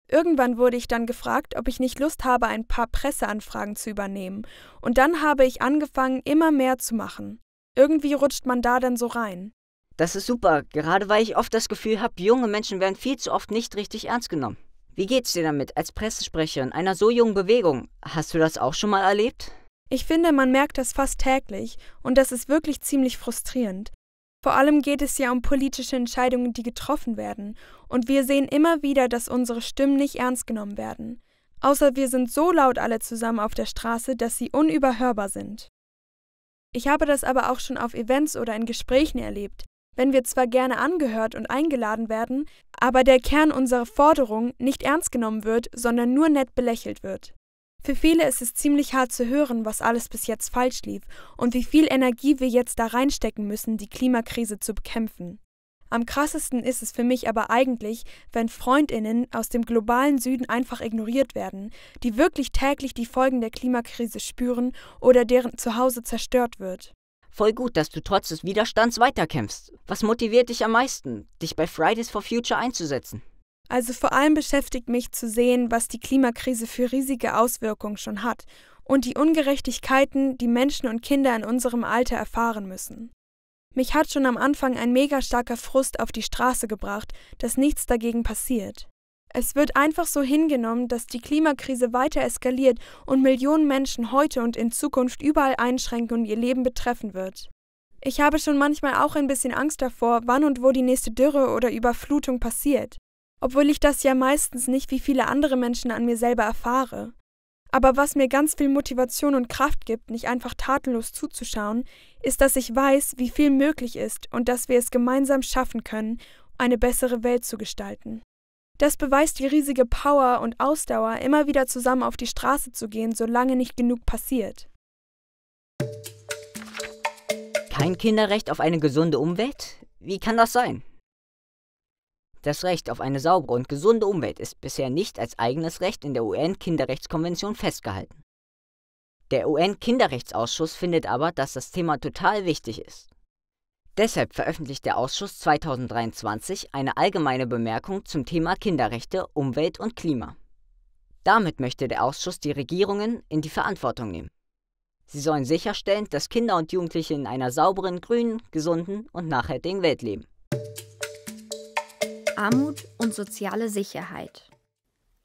Irgendwann wurde ich dann gefragt, ob ich nicht Lust habe, ein paar Presseanfragen zu übernehmen, und dann habe ich angefangen, immer mehr zu machen. Irgendwie rutscht man da dann so rein. Das ist super, gerade weil ich oft das Gefühl habe, junge Menschen werden viel zu oft nicht richtig ernst genommen. Wie geht's dir damit als Pressesprecherin einer so jungen Bewegung? Hast du das auch schon mal erlebt? Ich finde, man merkt das fast täglich und das ist wirklich ziemlich frustrierend. Vor allem geht es ja um politische Entscheidungen, die getroffen werden, und wir sehen immer wieder, dass unsere Stimmen nicht ernst genommen werden, außer wir sind so laut alle zusammen auf der Straße, dass sie unüberhörbar sind. Ich habe das aber auch schon auf Events oder in Gesprächen erlebt, wenn wir zwar gerne angehört und eingeladen werden, aber der Kern unserer Forderung nicht ernst genommen wird, sondern nur nett belächelt wird. Für viele ist es ziemlich hart zu hören, was alles bis jetzt falsch lief und wie viel Energie wir jetzt da reinstecken müssen, die Klimakrise zu bekämpfen. Am krassesten ist es für mich aber eigentlich, wenn Freundinnen aus dem globalen Süden einfach ignoriert werden, die wirklich täglich die Folgen der Klimakrise spüren oder deren Zuhause zerstört wird. Voll gut, dass du trotz des Widerstands weiterkämpfst. Was motiviert dich am meisten, dich bei Fridays for Future einzusetzen? Also vor allem beschäftigt mich zu sehen, was die Klimakrise für riesige Auswirkungen schon hat und die Ungerechtigkeiten, die Menschen und Kinder in unserem Alter erfahren müssen. Mich hat schon am Anfang ein mega starker Frust auf die Straße gebracht, dass nichts dagegen passiert. Es wird einfach so hingenommen, dass die Klimakrise weiter eskaliert und Millionen Menschen heute und in Zukunft überall einschränken und ihr Leben betreffen wird. Ich habe schon manchmal auch ein bisschen Angst davor, wann und wo die nächste Dürre oder Überflutung passiert obwohl ich das ja meistens nicht wie viele andere Menschen an mir selber erfahre. Aber was mir ganz viel Motivation und Kraft gibt, nicht einfach tatenlos zuzuschauen, ist, dass ich weiß, wie viel möglich ist und dass wir es gemeinsam schaffen können, eine bessere Welt zu gestalten. Das beweist die riesige Power und Ausdauer, immer wieder zusammen auf die Straße zu gehen, solange nicht genug passiert. Kein Kinderrecht auf eine gesunde Umwelt? Wie kann das sein? Das Recht auf eine saubere und gesunde Umwelt ist bisher nicht als eigenes Recht in der UN-Kinderrechtskonvention festgehalten. Der UN-Kinderrechtsausschuss findet aber, dass das Thema total wichtig ist. Deshalb veröffentlicht der Ausschuss 2023 eine allgemeine Bemerkung zum Thema Kinderrechte, Umwelt und Klima. Damit möchte der Ausschuss die Regierungen in die Verantwortung nehmen. Sie sollen sicherstellen, dass Kinder und Jugendliche in einer sauberen, grünen, gesunden und nachhaltigen Welt leben. Armut und soziale Sicherheit.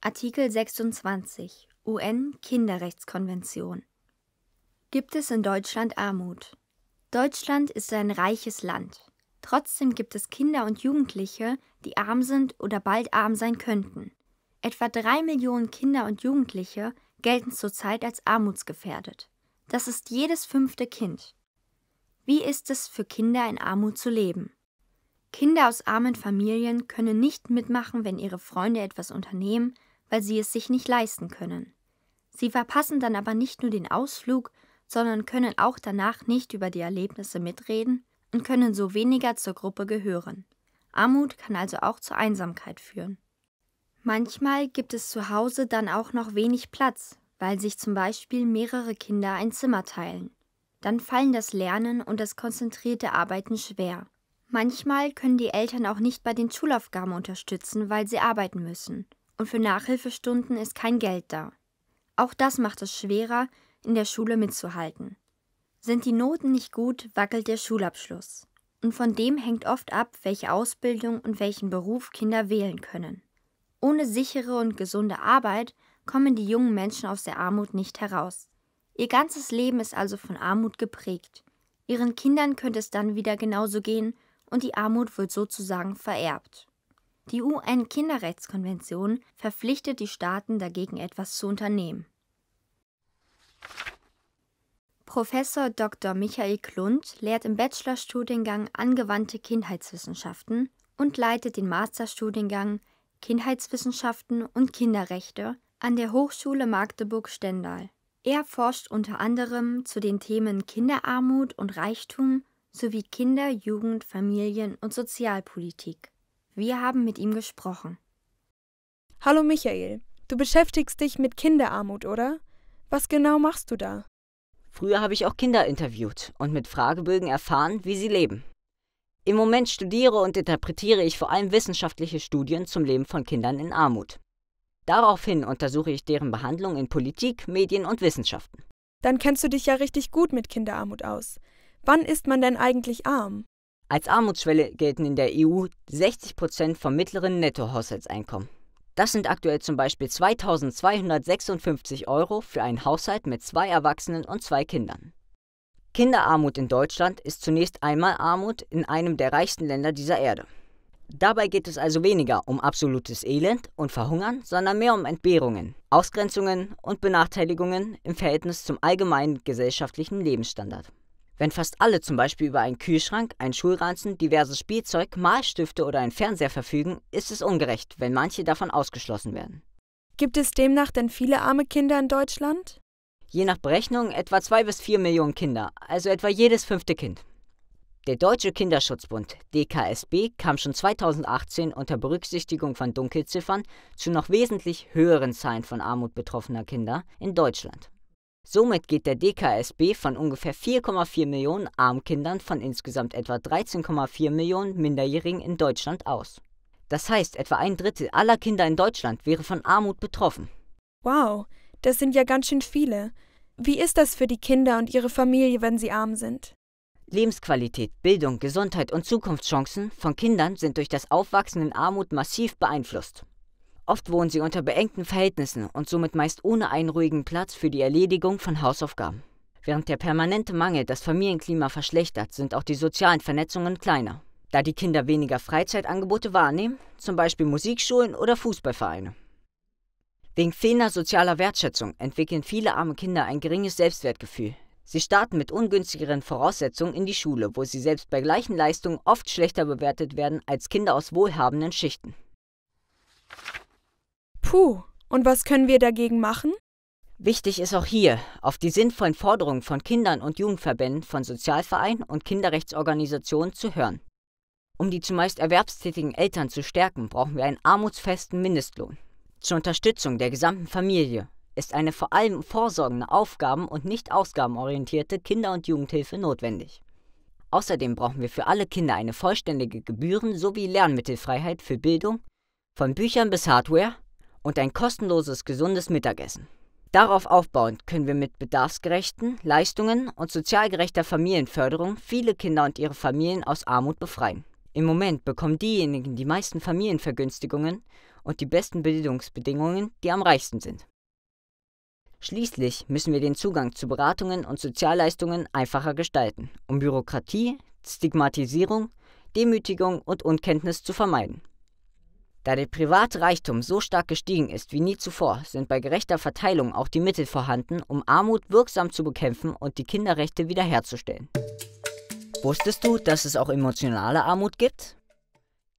Artikel 26 UN-Kinderrechtskonvention. Gibt es in Deutschland Armut? Deutschland ist ein reiches Land. Trotzdem gibt es Kinder und Jugendliche, die arm sind oder bald arm sein könnten. Etwa drei Millionen Kinder und Jugendliche gelten zurzeit als armutsgefährdet. Das ist jedes fünfte Kind. Wie ist es für Kinder in Armut zu leben? Kinder aus armen Familien können nicht mitmachen, wenn ihre Freunde etwas unternehmen, weil sie es sich nicht leisten können. Sie verpassen dann aber nicht nur den Ausflug, sondern können auch danach nicht über die Erlebnisse mitreden und können so weniger zur Gruppe gehören. Armut kann also auch zur Einsamkeit führen. Manchmal gibt es zu Hause dann auch noch wenig Platz, weil sich zum Beispiel mehrere Kinder ein Zimmer teilen. Dann fallen das Lernen und das konzentrierte Arbeiten schwer. Manchmal können die Eltern auch nicht bei den Schulaufgaben unterstützen, weil sie arbeiten müssen. Und für Nachhilfestunden ist kein Geld da. Auch das macht es schwerer, in der Schule mitzuhalten. Sind die Noten nicht gut, wackelt der Schulabschluss. Und von dem hängt oft ab, welche Ausbildung und welchen Beruf Kinder wählen können. Ohne sichere und gesunde Arbeit kommen die jungen Menschen aus der Armut nicht heraus. Ihr ganzes Leben ist also von Armut geprägt. Ihren Kindern könnte es dann wieder genauso gehen und die Armut wird sozusagen vererbt. Die UN-Kinderrechtskonvention verpflichtet die Staaten dagegen etwas zu unternehmen. Professor Dr. Michael Klund lehrt im Bachelorstudiengang Angewandte Kindheitswissenschaften und leitet den Masterstudiengang Kindheitswissenschaften und Kinderrechte an der Hochschule Magdeburg-Stendal. Er forscht unter anderem zu den Themen Kinderarmut und Reichtum sowie Kinder, Jugend, Familien und Sozialpolitik. Wir haben mit ihm gesprochen. Hallo Michael, du beschäftigst dich mit Kinderarmut, oder? Was genau machst du da? Früher habe ich auch Kinder interviewt und mit Fragebögen erfahren, wie sie leben. Im Moment studiere und interpretiere ich vor allem wissenschaftliche Studien zum Leben von Kindern in Armut. Daraufhin untersuche ich deren Behandlung in Politik, Medien und Wissenschaften. Dann kennst du dich ja richtig gut mit Kinderarmut aus. Wann ist man denn eigentlich arm? Als Armutsschwelle gelten in der EU 60 Prozent vom mittleren Nettohaushaltseinkommen. Das sind aktuell zum Beispiel 2256 Euro für einen Haushalt mit zwei Erwachsenen und zwei Kindern. Kinderarmut in Deutschland ist zunächst einmal Armut in einem der reichsten Länder dieser Erde. Dabei geht es also weniger um absolutes Elend und Verhungern, sondern mehr um Entbehrungen, Ausgrenzungen und Benachteiligungen im Verhältnis zum allgemeinen gesellschaftlichen Lebensstandard. Wenn fast alle zum Beispiel über einen Kühlschrank, einen Schulranzen, diverses Spielzeug, Malstifte oder einen Fernseher verfügen, ist es ungerecht, wenn manche davon ausgeschlossen werden. Gibt es demnach denn viele arme Kinder in Deutschland? Je nach Berechnung etwa zwei bis vier Millionen Kinder, also etwa jedes fünfte Kind. Der Deutsche Kinderschutzbund DKSB kam schon 2018 unter Berücksichtigung von Dunkelziffern zu noch wesentlich höheren Zahlen von Armut betroffener Kinder in Deutschland. Somit geht der DKSB von ungefähr 4,4 Millionen Armkindern von insgesamt etwa 13,4 Millionen Minderjährigen in Deutschland aus. Das heißt, etwa ein Drittel aller Kinder in Deutschland wäre von Armut betroffen. Wow, das sind ja ganz schön viele. Wie ist das für die Kinder und ihre Familie, wenn sie arm sind? Lebensqualität, Bildung, Gesundheit und Zukunftschancen von Kindern sind durch das Aufwachsen in Armut massiv beeinflusst. Oft wohnen sie unter beengten Verhältnissen und somit meist ohne einen ruhigen Platz für die Erledigung von Hausaufgaben. Während der permanente Mangel das Familienklima verschlechtert, sind auch die sozialen Vernetzungen kleiner, da die Kinder weniger Freizeitangebote wahrnehmen, zum Beispiel Musikschulen oder Fußballvereine. Wegen fehlender sozialer Wertschätzung entwickeln viele arme Kinder ein geringes Selbstwertgefühl. Sie starten mit ungünstigeren Voraussetzungen in die Schule, wo sie selbst bei gleichen Leistungen oft schlechter bewertet werden als Kinder aus wohlhabenden Schichten. Puh, und was können wir dagegen machen? Wichtig ist auch hier, auf die sinnvollen Forderungen von Kindern und Jugendverbänden, von Sozialvereinen und Kinderrechtsorganisationen zu hören. Um die zumeist erwerbstätigen Eltern zu stärken, brauchen wir einen armutsfesten Mindestlohn. Zur Unterstützung der gesamten Familie ist eine vor allem vorsorgende Aufgaben- und nicht ausgabenorientierte Kinder- und Jugendhilfe notwendig. Außerdem brauchen wir für alle Kinder eine vollständige Gebühren- sowie Lernmittelfreiheit für Bildung, von Büchern bis Hardware und ein kostenloses gesundes Mittagessen. Darauf aufbauend können wir mit bedarfsgerechten Leistungen und sozial gerechter Familienförderung viele Kinder und ihre Familien aus Armut befreien. Im Moment bekommen diejenigen die meisten Familienvergünstigungen und die besten Bildungsbedingungen, die am reichsten sind. Schließlich müssen wir den Zugang zu Beratungen und Sozialleistungen einfacher gestalten, um Bürokratie, Stigmatisierung, Demütigung und Unkenntnis zu vermeiden. Da der private Reichtum so stark gestiegen ist wie nie zuvor, sind bei gerechter Verteilung auch die Mittel vorhanden, um Armut wirksam zu bekämpfen und die Kinderrechte wiederherzustellen. Wusstest du, dass es auch emotionale Armut gibt?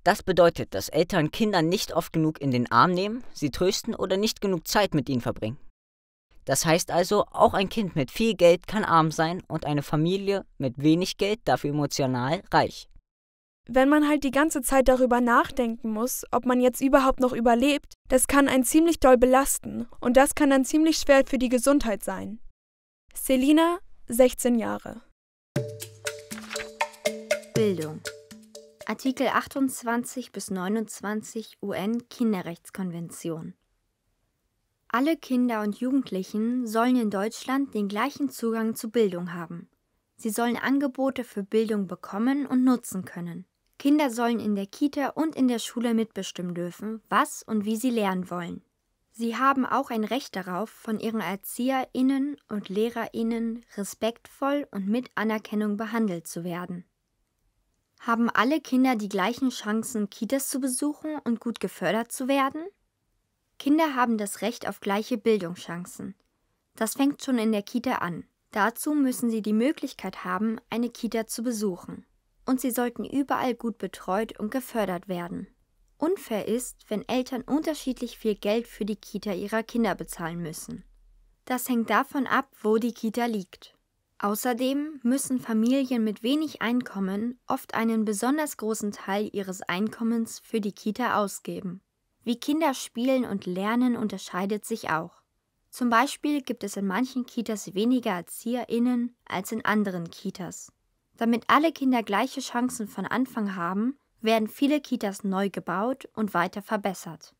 Das bedeutet, dass Eltern Kinder nicht oft genug in den Arm nehmen, sie trösten oder nicht genug Zeit mit ihnen verbringen. Das heißt also, auch ein Kind mit viel Geld kann arm sein und eine Familie mit wenig Geld dafür emotional reich. Wenn man halt die ganze Zeit darüber nachdenken muss, ob man jetzt überhaupt noch überlebt, das kann einen ziemlich doll belasten und das kann dann ziemlich schwer für die Gesundheit sein. Selina, 16 Jahre. Bildung. Artikel 28 bis 29 UN Kinderrechtskonvention. Alle Kinder und Jugendlichen sollen in Deutschland den gleichen Zugang zu Bildung haben. Sie sollen Angebote für Bildung bekommen und nutzen können. Kinder sollen in der Kita und in der Schule mitbestimmen dürfen, was und wie sie lernen wollen. Sie haben auch ein Recht darauf, von ihren Erzieherinnen und Lehrerinnen respektvoll und mit Anerkennung behandelt zu werden. Haben alle Kinder die gleichen Chancen, Kitas zu besuchen und gut gefördert zu werden? Kinder haben das Recht auf gleiche Bildungschancen. Das fängt schon in der Kita an. Dazu müssen sie die Möglichkeit haben, eine Kita zu besuchen und sie sollten überall gut betreut und gefördert werden. Unfair ist, wenn Eltern unterschiedlich viel Geld für die Kita ihrer Kinder bezahlen müssen. Das hängt davon ab, wo die Kita liegt. Außerdem müssen Familien mit wenig Einkommen oft einen besonders großen Teil ihres Einkommens für die Kita ausgeben. Wie Kinder spielen und lernen unterscheidet sich auch. Zum Beispiel gibt es in manchen Kitas weniger Erzieherinnen als in anderen Kitas. Damit alle Kinder gleiche Chancen von Anfang haben, werden viele Kitas neu gebaut und weiter verbessert.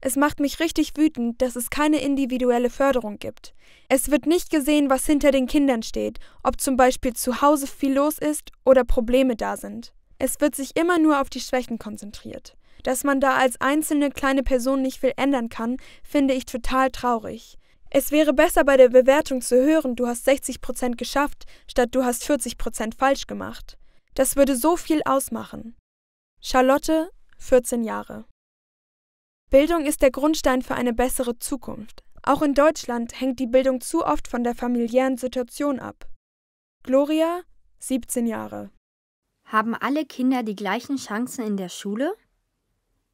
Es macht mich richtig wütend, dass es keine individuelle Förderung gibt. Es wird nicht gesehen, was hinter den Kindern steht, ob zum Beispiel zu Hause viel los ist oder Probleme da sind. Es wird sich immer nur auf die Schwächen konzentriert. Dass man da als einzelne kleine Person nicht viel ändern kann, finde ich total traurig. Es wäre besser bei der Bewertung zu hören, du hast 60% geschafft, statt du hast 40% falsch gemacht. Das würde so viel ausmachen. Charlotte, 14 Jahre. Bildung ist der Grundstein für eine bessere Zukunft. Auch in Deutschland hängt die Bildung zu oft von der familiären Situation ab. Gloria, 17 Jahre. Haben alle Kinder die gleichen Chancen in der Schule?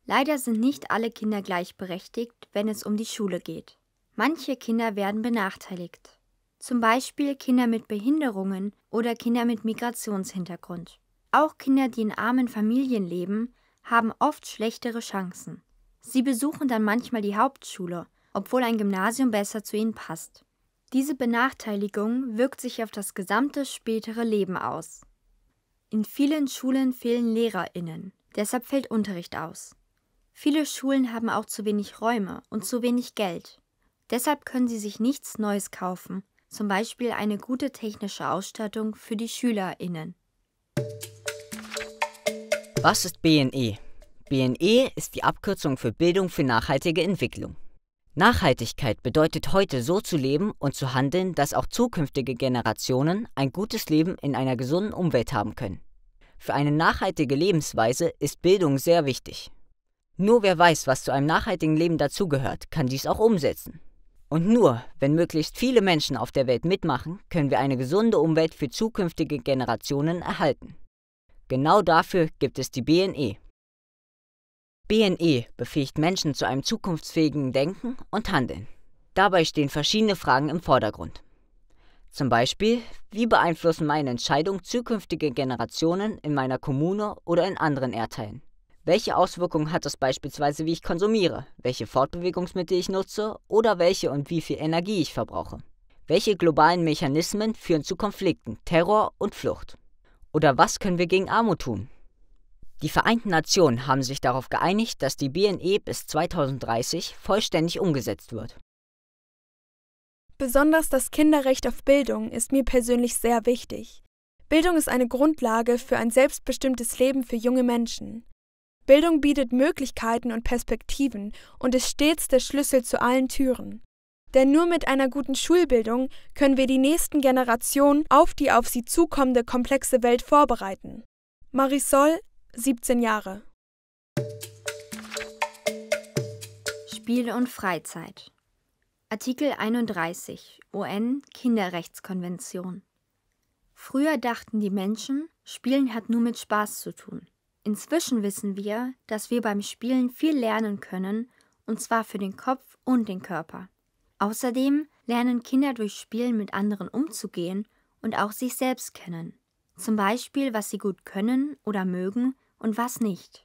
Leider sind nicht alle Kinder gleichberechtigt, wenn es um die Schule geht. Manche Kinder werden benachteiligt, zum Beispiel Kinder mit Behinderungen oder Kinder mit Migrationshintergrund. Auch Kinder, die in armen Familien leben, haben oft schlechtere Chancen. Sie besuchen dann manchmal die Hauptschule, obwohl ein Gymnasium besser zu ihnen passt. Diese Benachteiligung wirkt sich auf das gesamte spätere Leben aus. In vielen Schulen fehlen Lehrerinnen, deshalb fällt Unterricht aus. Viele Schulen haben auch zu wenig Räume und zu wenig Geld. Deshalb können sie sich nichts Neues kaufen, zum Beispiel eine gute technische Ausstattung für die SchülerInnen. Was ist BNE? BNE ist die Abkürzung für Bildung für nachhaltige Entwicklung. Nachhaltigkeit bedeutet heute so zu leben und zu handeln, dass auch zukünftige Generationen ein gutes Leben in einer gesunden Umwelt haben können. Für eine nachhaltige Lebensweise ist Bildung sehr wichtig. Nur wer weiß, was zu einem nachhaltigen Leben dazugehört, kann dies auch umsetzen. Und nur, wenn möglichst viele Menschen auf der Welt mitmachen, können wir eine gesunde Umwelt für zukünftige Generationen erhalten. Genau dafür gibt es die BNE. BNE befähigt Menschen zu einem zukunftsfähigen Denken und Handeln. Dabei stehen verschiedene Fragen im Vordergrund. Zum Beispiel, wie beeinflussen meine Entscheidungen zukünftige Generationen in meiner Kommune oder in anderen Erdteilen? Welche Auswirkungen hat das beispielsweise, wie ich konsumiere, welche Fortbewegungsmittel ich nutze oder welche und wie viel Energie ich verbrauche? Welche globalen Mechanismen führen zu Konflikten, Terror und Flucht? Oder was können wir gegen Armut tun? Die Vereinten Nationen haben sich darauf geeinigt, dass die BNE bis 2030 vollständig umgesetzt wird. Besonders das Kinderrecht auf Bildung ist mir persönlich sehr wichtig. Bildung ist eine Grundlage für ein selbstbestimmtes Leben für junge Menschen. Bildung bietet Möglichkeiten und Perspektiven und ist stets der Schlüssel zu allen Türen. Denn nur mit einer guten Schulbildung können wir die nächsten Generationen auf die auf sie zukommende komplexe Welt vorbereiten. Marisol, 17 Jahre. Spiel und Freizeit. Artikel 31 UN Kinderrechtskonvention. Früher dachten die Menschen, Spielen hat nur mit Spaß zu tun. Inzwischen wissen wir, dass wir beim Spielen viel lernen können, und zwar für den Kopf und den Körper. Außerdem lernen Kinder durch Spielen mit anderen umzugehen und auch sich selbst kennen. Zum Beispiel, was sie gut können oder mögen und was nicht.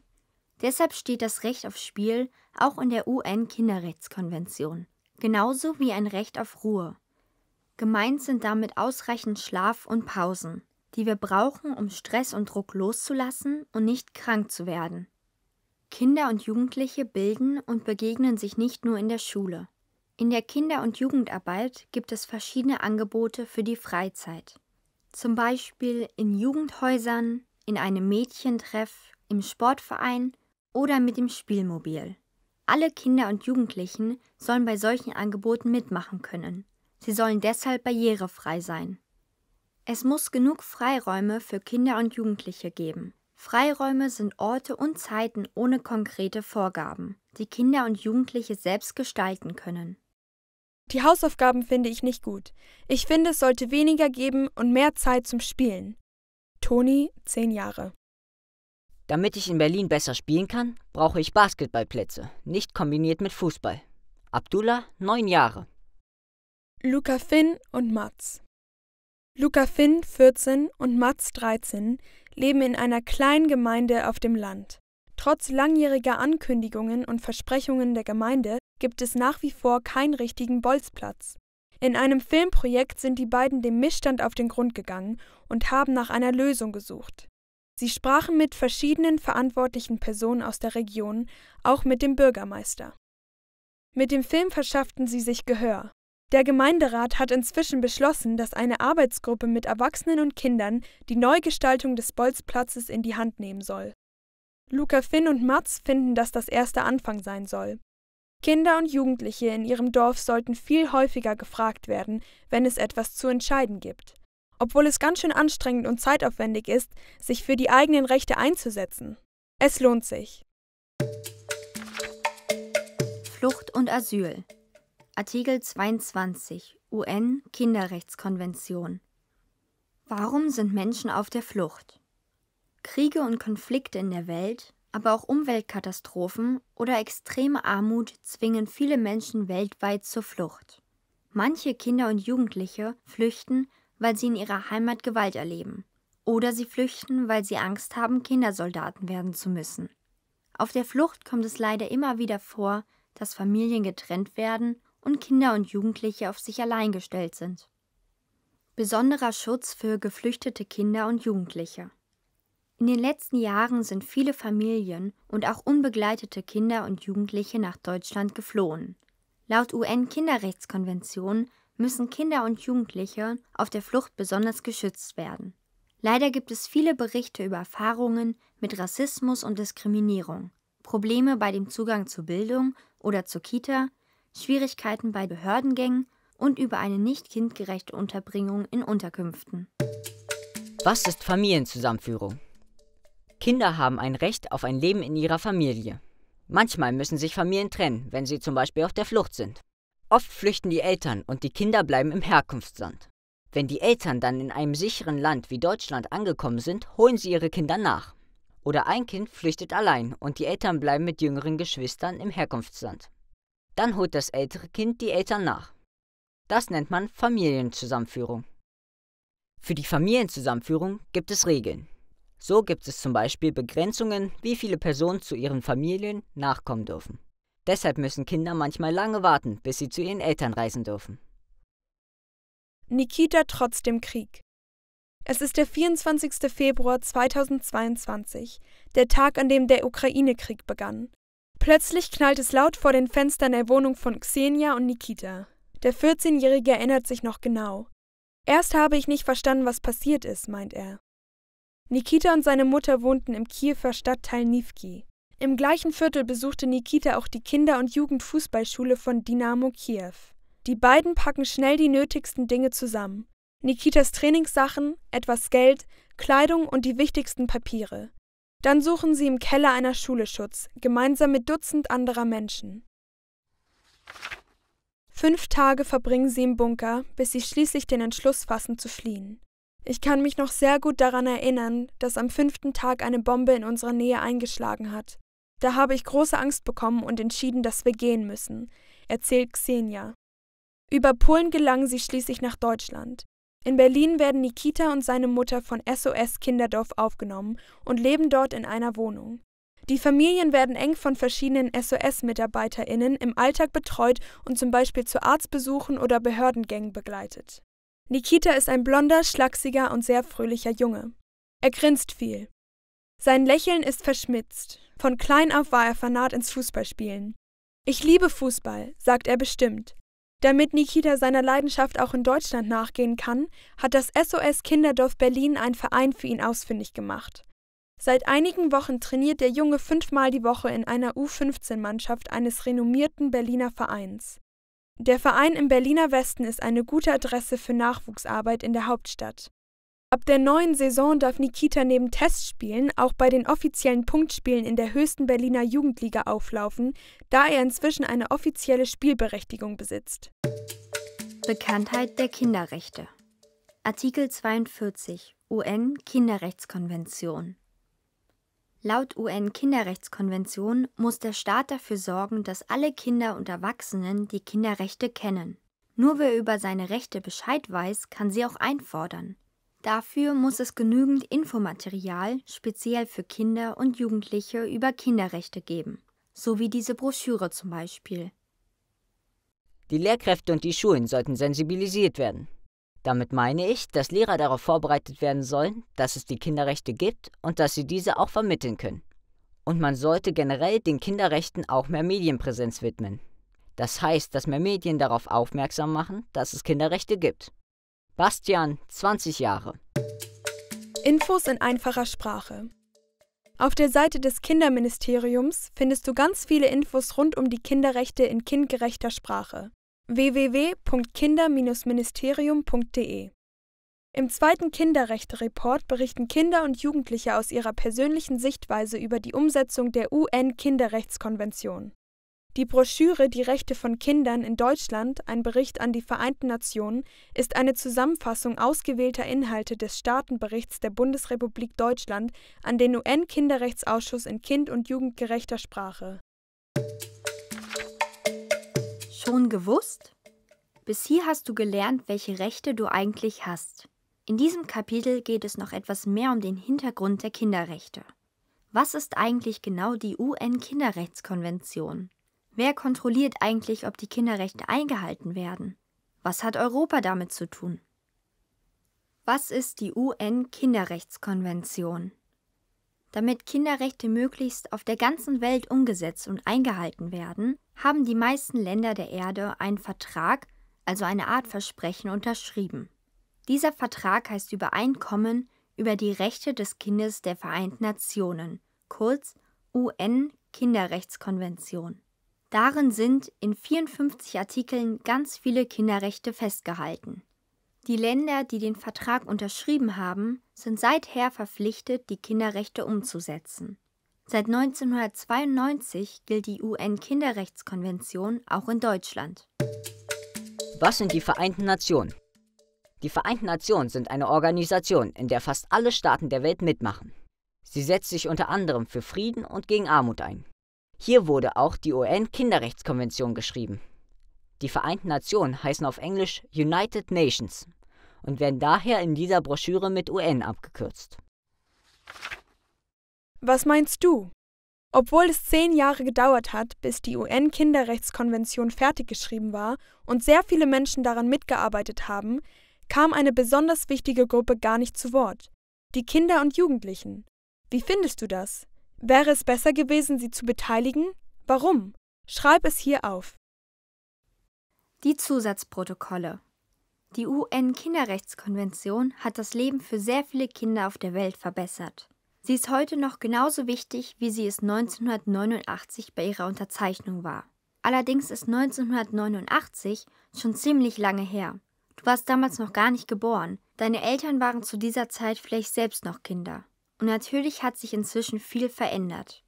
Deshalb steht das Recht auf Spiel auch in der UN-Kinderrechtskonvention, genauso wie ein Recht auf Ruhe. Gemeint sind damit ausreichend Schlaf und Pausen die wir brauchen, um Stress und Druck loszulassen und nicht krank zu werden. Kinder und Jugendliche bilden und begegnen sich nicht nur in der Schule. In der Kinder- und Jugendarbeit gibt es verschiedene Angebote für die Freizeit. Zum Beispiel in Jugendhäusern, in einem Mädchentreff, im Sportverein oder mit dem Spielmobil. Alle Kinder und Jugendlichen sollen bei solchen Angeboten mitmachen können. Sie sollen deshalb barrierefrei sein. Es muss genug Freiräume für Kinder und Jugendliche geben. Freiräume sind Orte und Zeiten ohne konkrete Vorgaben, die Kinder und Jugendliche selbst gestalten können. Die Hausaufgaben finde ich nicht gut. Ich finde, es sollte weniger geben und mehr Zeit zum Spielen. Toni, 10 Jahre. Damit ich in Berlin besser spielen kann, brauche ich Basketballplätze, nicht kombiniert mit Fußball. Abdullah, 9 Jahre. Luca Finn und Mats. Luca Finn, 14, und Mats, 13, leben in einer kleinen Gemeinde auf dem Land. Trotz langjähriger Ankündigungen und Versprechungen der Gemeinde gibt es nach wie vor keinen richtigen Bolzplatz. In einem Filmprojekt sind die beiden dem Missstand auf den Grund gegangen und haben nach einer Lösung gesucht. Sie sprachen mit verschiedenen verantwortlichen Personen aus der Region, auch mit dem Bürgermeister. Mit dem Film verschafften sie sich Gehör. Der Gemeinderat hat inzwischen beschlossen, dass eine Arbeitsgruppe mit Erwachsenen und Kindern die Neugestaltung des Bolzplatzes in die Hand nehmen soll. Luca Finn und Mats finden, dass das erste Anfang sein soll. Kinder und Jugendliche in ihrem Dorf sollten viel häufiger gefragt werden, wenn es etwas zu entscheiden gibt. Obwohl es ganz schön anstrengend und zeitaufwendig ist, sich für die eigenen Rechte einzusetzen. Es lohnt sich. Flucht und Asyl Artikel 22 UN Kinderrechtskonvention. Warum sind Menschen auf der Flucht? Kriege und Konflikte in der Welt, aber auch Umweltkatastrophen oder extreme Armut zwingen viele Menschen weltweit zur Flucht. Manche Kinder und Jugendliche flüchten, weil sie in ihrer Heimat Gewalt erleben. Oder sie flüchten, weil sie Angst haben, Kindersoldaten werden zu müssen. Auf der Flucht kommt es leider immer wieder vor, dass Familien getrennt werden und Kinder und Jugendliche auf sich allein gestellt sind. Besonderer Schutz für geflüchtete Kinder und Jugendliche. In den letzten Jahren sind viele Familien und auch unbegleitete Kinder und Jugendliche nach Deutschland geflohen. Laut UN-Kinderrechtskonvention müssen Kinder und Jugendliche auf der Flucht besonders geschützt werden. Leider gibt es viele Berichte über Erfahrungen mit Rassismus und Diskriminierung, Probleme bei dem Zugang zu Bildung oder zur Kita, Schwierigkeiten bei Behördengängen und über eine nicht kindgerechte Unterbringung in Unterkünften. Was ist Familienzusammenführung? Kinder haben ein Recht auf ein Leben in ihrer Familie. Manchmal müssen sich Familien trennen, wenn sie zum Beispiel auf der Flucht sind. Oft flüchten die Eltern und die Kinder bleiben im Herkunftsland. Wenn die Eltern dann in einem sicheren Land wie Deutschland angekommen sind, holen sie ihre Kinder nach. Oder ein Kind flüchtet allein und die Eltern bleiben mit jüngeren Geschwistern im Herkunftsland. Dann holt das ältere Kind die Eltern nach. Das nennt man Familienzusammenführung. Für die Familienzusammenführung gibt es Regeln. So gibt es zum Beispiel Begrenzungen, wie viele Personen zu ihren Familien nachkommen dürfen. Deshalb müssen Kinder manchmal lange warten, bis sie zu ihren Eltern reisen dürfen. Nikita trotz dem Krieg. Es ist der 24. Februar 2022, der Tag, an dem der Ukraine-Krieg begann. Plötzlich knallt es laut vor den Fenstern der Wohnung von Xenia und Nikita. Der 14-Jährige erinnert sich noch genau. Erst habe ich nicht verstanden, was passiert ist, meint er. Nikita und seine Mutter wohnten im Kiewer Stadtteil Nivki. Im gleichen Viertel besuchte Nikita auch die Kinder- und Jugendfußballschule von Dynamo Kiew. Die beiden packen schnell die nötigsten Dinge zusammen. Nikitas Trainingssachen, etwas Geld, Kleidung und die wichtigsten Papiere. Dann suchen sie im Keller einer Schule Schutz, gemeinsam mit Dutzend anderer Menschen. Fünf Tage verbringen sie im Bunker, bis sie schließlich den Entschluss fassen zu fliehen. Ich kann mich noch sehr gut daran erinnern, dass am fünften Tag eine Bombe in unserer Nähe eingeschlagen hat. Da habe ich große Angst bekommen und entschieden, dass wir gehen müssen, erzählt Xenia. Über Polen gelangen sie schließlich nach Deutschland. In Berlin werden Nikita und seine Mutter von SOS Kinderdorf aufgenommen und leben dort in einer Wohnung. Die Familien werden eng von verschiedenen SOS-MitarbeiterInnen im Alltag betreut und zum Beispiel zu Arztbesuchen oder Behördengängen begleitet. Nikita ist ein blonder, schlaksiger und sehr fröhlicher Junge. Er grinst viel. Sein Lächeln ist verschmitzt. Von klein auf war er fanat ins Fußballspielen. Ich liebe Fußball, sagt er bestimmt. Damit Nikita seiner Leidenschaft auch in Deutschland nachgehen kann, hat das SOS Kinderdorf Berlin einen Verein für ihn ausfindig gemacht. Seit einigen Wochen trainiert der Junge fünfmal die Woche in einer U15-Mannschaft eines renommierten Berliner Vereins. Der Verein im Berliner Westen ist eine gute Adresse für Nachwuchsarbeit in der Hauptstadt. Ab der neuen Saison darf Nikita neben Testspielen auch bei den offiziellen Punktspielen in der höchsten Berliner Jugendliga auflaufen, da er inzwischen eine offizielle Spielberechtigung besitzt. Bekanntheit der Kinderrechte Artikel 42 UN Kinderrechtskonvention Laut UN-Kinderrechtskonvention muss der Staat dafür sorgen, dass alle Kinder und Erwachsenen die Kinderrechte kennen. Nur wer über seine Rechte Bescheid weiß, kann sie auch einfordern. Dafür muss es genügend Infomaterial speziell für Kinder und Jugendliche über Kinderrechte geben, so wie diese Broschüre zum Beispiel. Die Lehrkräfte und die Schulen sollten sensibilisiert werden. Damit meine ich, dass Lehrer darauf vorbereitet werden sollen, dass es die Kinderrechte gibt und dass sie diese auch vermitteln können. Und man sollte generell den Kinderrechten auch mehr Medienpräsenz widmen. Das heißt, dass mehr Medien darauf aufmerksam machen, dass es Kinderrechte gibt Bastian, 20 Jahre. Infos in einfacher Sprache. Auf der Seite des Kinderministeriums findest du ganz viele Infos rund um die Kinderrechte in kindgerechter Sprache. www.kinder-ministerium.de Im zweiten Kinderrechte-Report berichten Kinder und Jugendliche aus ihrer persönlichen Sichtweise über die Umsetzung der UN-Kinderrechtskonvention. Die Broschüre Die Rechte von Kindern in Deutschland – Ein Bericht an die Vereinten Nationen ist eine Zusammenfassung ausgewählter Inhalte des Staatenberichts der Bundesrepublik Deutschland an den UN-Kinderrechtsausschuss in kind und jugendgerechter Sprache. Schon gewusst? Bis hier hast du gelernt, welche Rechte du eigentlich hast. In diesem Kapitel geht es noch etwas mehr um den Hintergrund der Kinderrechte. Was ist eigentlich genau die UN-Kinderrechtskonvention? Wer kontrolliert eigentlich, ob die Kinderrechte eingehalten werden? Was hat Europa damit zu tun? Was ist die UN-Kinderrechtskonvention? Damit Kinderrechte möglichst auf der ganzen Welt umgesetzt und eingehalten werden, haben die meisten Länder der Erde einen Vertrag, also eine Art Versprechen, unterschrieben. Dieser Vertrag heißt Übereinkommen über die Rechte des Kindes der Vereinten Nationen, kurz UN-Kinderrechtskonvention. Darin sind in 54 Artikeln ganz viele Kinderrechte festgehalten. Die Länder, die den Vertrag unterschrieben haben, sind seither verpflichtet, die Kinderrechte umzusetzen. Seit 1992 gilt die UN-Kinderrechtskonvention auch in Deutschland. Was sind die Vereinten Nationen? Die Vereinten Nationen sind eine Organisation, in der fast alle Staaten der Welt mitmachen. Sie setzt sich unter anderem für Frieden und gegen Armut ein. Hier wurde auch die UN-Kinderrechtskonvention geschrieben. Die Vereinten Nationen heißen auf Englisch United Nations und werden daher in dieser Broschüre mit UN abgekürzt. Was meinst du? Obwohl es zehn Jahre gedauert hat, bis die UN-Kinderrechtskonvention fertiggeschrieben war und sehr viele Menschen daran mitgearbeitet haben, kam eine besonders wichtige Gruppe gar nicht zu Wort, die Kinder und Jugendlichen. Wie findest du das? Wäre es besser gewesen, sie zu beteiligen? Warum? Schreib es hier auf. Die Zusatzprotokolle. Die UN-Kinderrechtskonvention hat das Leben für sehr viele Kinder auf der Welt verbessert. Sie ist heute noch genauso wichtig, wie sie es 1989 bei ihrer Unterzeichnung war. Allerdings ist 1989 schon ziemlich lange her. Du warst damals noch gar nicht geboren. Deine Eltern waren zu dieser Zeit vielleicht selbst noch Kinder. Und natürlich hat sich inzwischen viel verändert.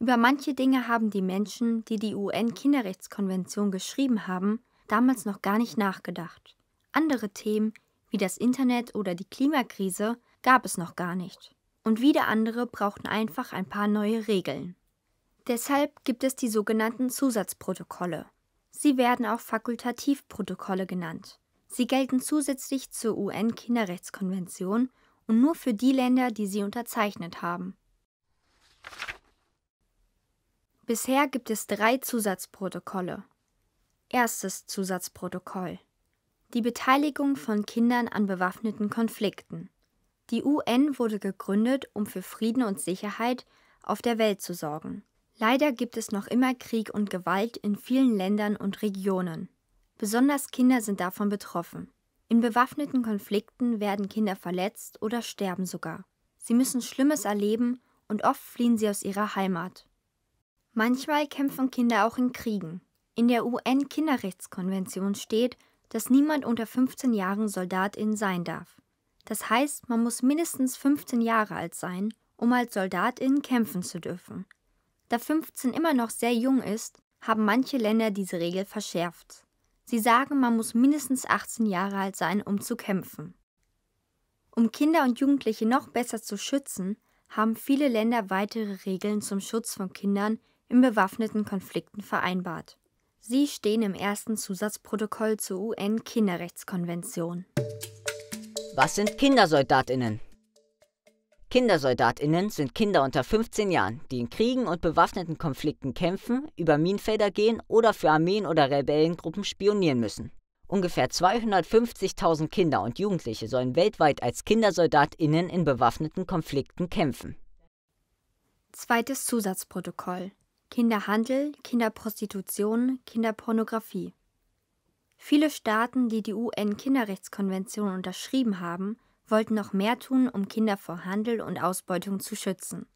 Über manche Dinge haben die Menschen, die die UN-Kinderrechtskonvention geschrieben haben, damals noch gar nicht nachgedacht. Andere Themen, wie das Internet oder die Klimakrise, gab es noch gar nicht. Und wieder andere brauchten einfach ein paar neue Regeln. Deshalb gibt es die sogenannten Zusatzprotokolle. Sie werden auch Fakultativprotokolle genannt. Sie gelten zusätzlich zur UN-Kinderrechtskonvention und nur für die Länder, die sie unterzeichnet haben. Bisher gibt es drei Zusatzprotokolle. Erstes Zusatzprotokoll. Die Beteiligung von Kindern an bewaffneten Konflikten. Die UN wurde gegründet, um für Frieden und Sicherheit auf der Welt zu sorgen. Leider gibt es noch immer Krieg und Gewalt in vielen Ländern und Regionen. Besonders Kinder sind davon betroffen. In bewaffneten Konflikten werden Kinder verletzt oder sterben sogar. Sie müssen Schlimmes erleben und oft fliehen sie aus ihrer Heimat. Manchmal kämpfen Kinder auch in Kriegen. In der UN-Kinderrechtskonvention steht, dass niemand unter 15 Jahren Soldatin sein darf. Das heißt, man muss mindestens 15 Jahre alt sein, um als Soldatin kämpfen zu dürfen. Da 15 immer noch sehr jung ist, haben manche Länder diese Regel verschärft. Sie sagen, man muss mindestens 18 Jahre alt sein, um zu kämpfen. Um Kinder und Jugendliche noch besser zu schützen, haben viele Länder weitere Regeln zum Schutz von Kindern in bewaffneten Konflikten vereinbart. Sie stehen im ersten Zusatzprotokoll zur UN-Kinderrechtskonvention. Was sind Kindersoldatinnen? Kindersoldatinnen sind Kinder unter 15 Jahren, die in Kriegen und bewaffneten Konflikten kämpfen, über Minenfelder gehen oder für Armeen oder Rebellengruppen spionieren müssen. Ungefähr 250.000 Kinder und Jugendliche sollen weltweit als Kindersoldatinnen in bewaffneten Konflikten kämpfen. Zweites Zusatzprotokoll. Kinderhandel, Kinderprostitution, Kinderpornografie. Viele Staaten, die die UN-Kinderrechtskonvention unterschrieben haben, wollten noch mehr tun, um Kinder vor Handel und Ausbeutung zu schützen.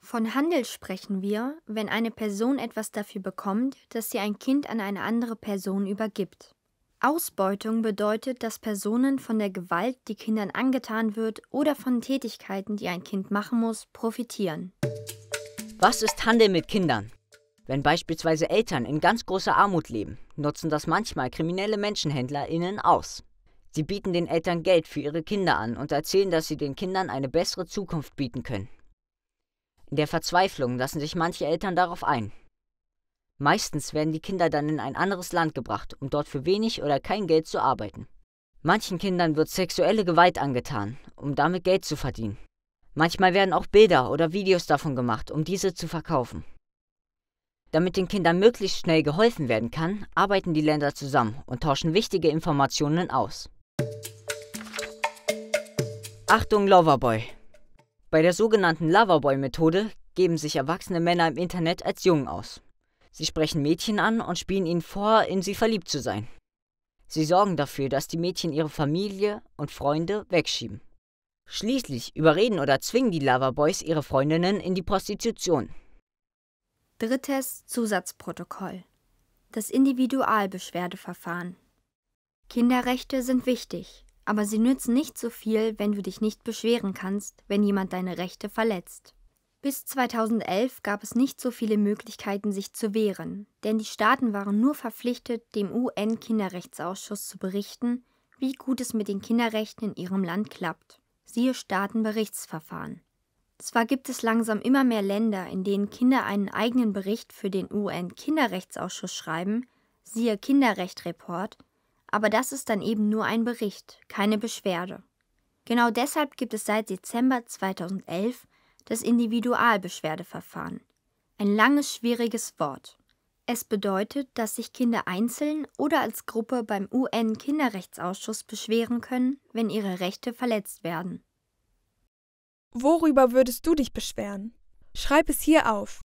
Von Handel sprechen wir, wenn eine Person etwas dafür bekommt, dass sie ein Kind an eine andere Person übergibt. Ausbeutung bedeutet, dass Personen von der Gewalt, die Kindern angetan wird, oder von Tätigkeiten, die ein Kind machen muss, profitieren. Was ist Handel mit Kindern? Wenn beispielsweise Eltern in ganz großer Armut leben, nutzen das manchmal kriminelle Menschenhändlerinnen aus. Sie bieten den Eltern Geld für ihre Kinder an und erzählen, dass sie den Kindern eine bessere Zukunft bieten können. In der Verzweiflung lassen sich manche Eltern darauf ein. Meistens werden die Kinder dann in ein anderes Land gebracht, um dort für wenig oder kein Geld zu arbeiten. Manchen Kindern wird sexuelle Gewalt angetan, um damit Geld zu verdienen. Manchmal werden auch Bilder oder Videos davon gemacht, um diese zu verkaufen. Damit den Kindern möglichst schnell geholfen werden kann, arbeiten die Länder zusammen und tauschen wichtige Informationen aus. Achtung Loverboy. Bei der sogenannten Loverboy-Methode geben sich erwachsene Männer im Internet als Jungen aus. Sie sprechen Mädchen an und spielen ihnen vor, in sie verliebt zu sein. Sie sorgen dafür, dass die Mädchen ihre Familie und Freunde wegschieben. Schließlich überreden oder zwingen die Loverboys ihre Freundinnen in die Prostitution. Drittes Zusatzprotokoll. Das Individualbeschwerdeverfahren. Kinderrechte sind wichtig, aber sie nützen nicht so viel, wenn du dich nicht beschweren kannst, wenn jemand deine Rechte verletzt. Bis 2011 gab es nicht so viele Möglichkeiten, sich zu wehren, denn die Staaten waren nur verpflichtet, dem UN-Kinderrechtsausschuss zu berichten, wie gut es mit den Kinderrechten in ihrem Land klappt. Siehe Staatenberichtsverfahren. Zwar gibt es langsam immer mehr Länder, in denen Kinder einen eigenen Bericht für den UN-Kinderrechtsausschuss schreiben, siehe Kinderrecht-Report, aber das ist dann eben nur ein Bericht, keine Beschwerde. Genau deshalb gibt es seit Dezember 2011 das Individualbeschwerdeverfahren. Ein langes, schwieriges Wort. Es bedeutet, dass sich Kinder einzeln oder als Gruppe beim UN-Kinderrechtsausschuss beschweren können, wenn ihre Rechte verletzt werden. Worüber würdest du dich beschweren? Schreib es hier auf.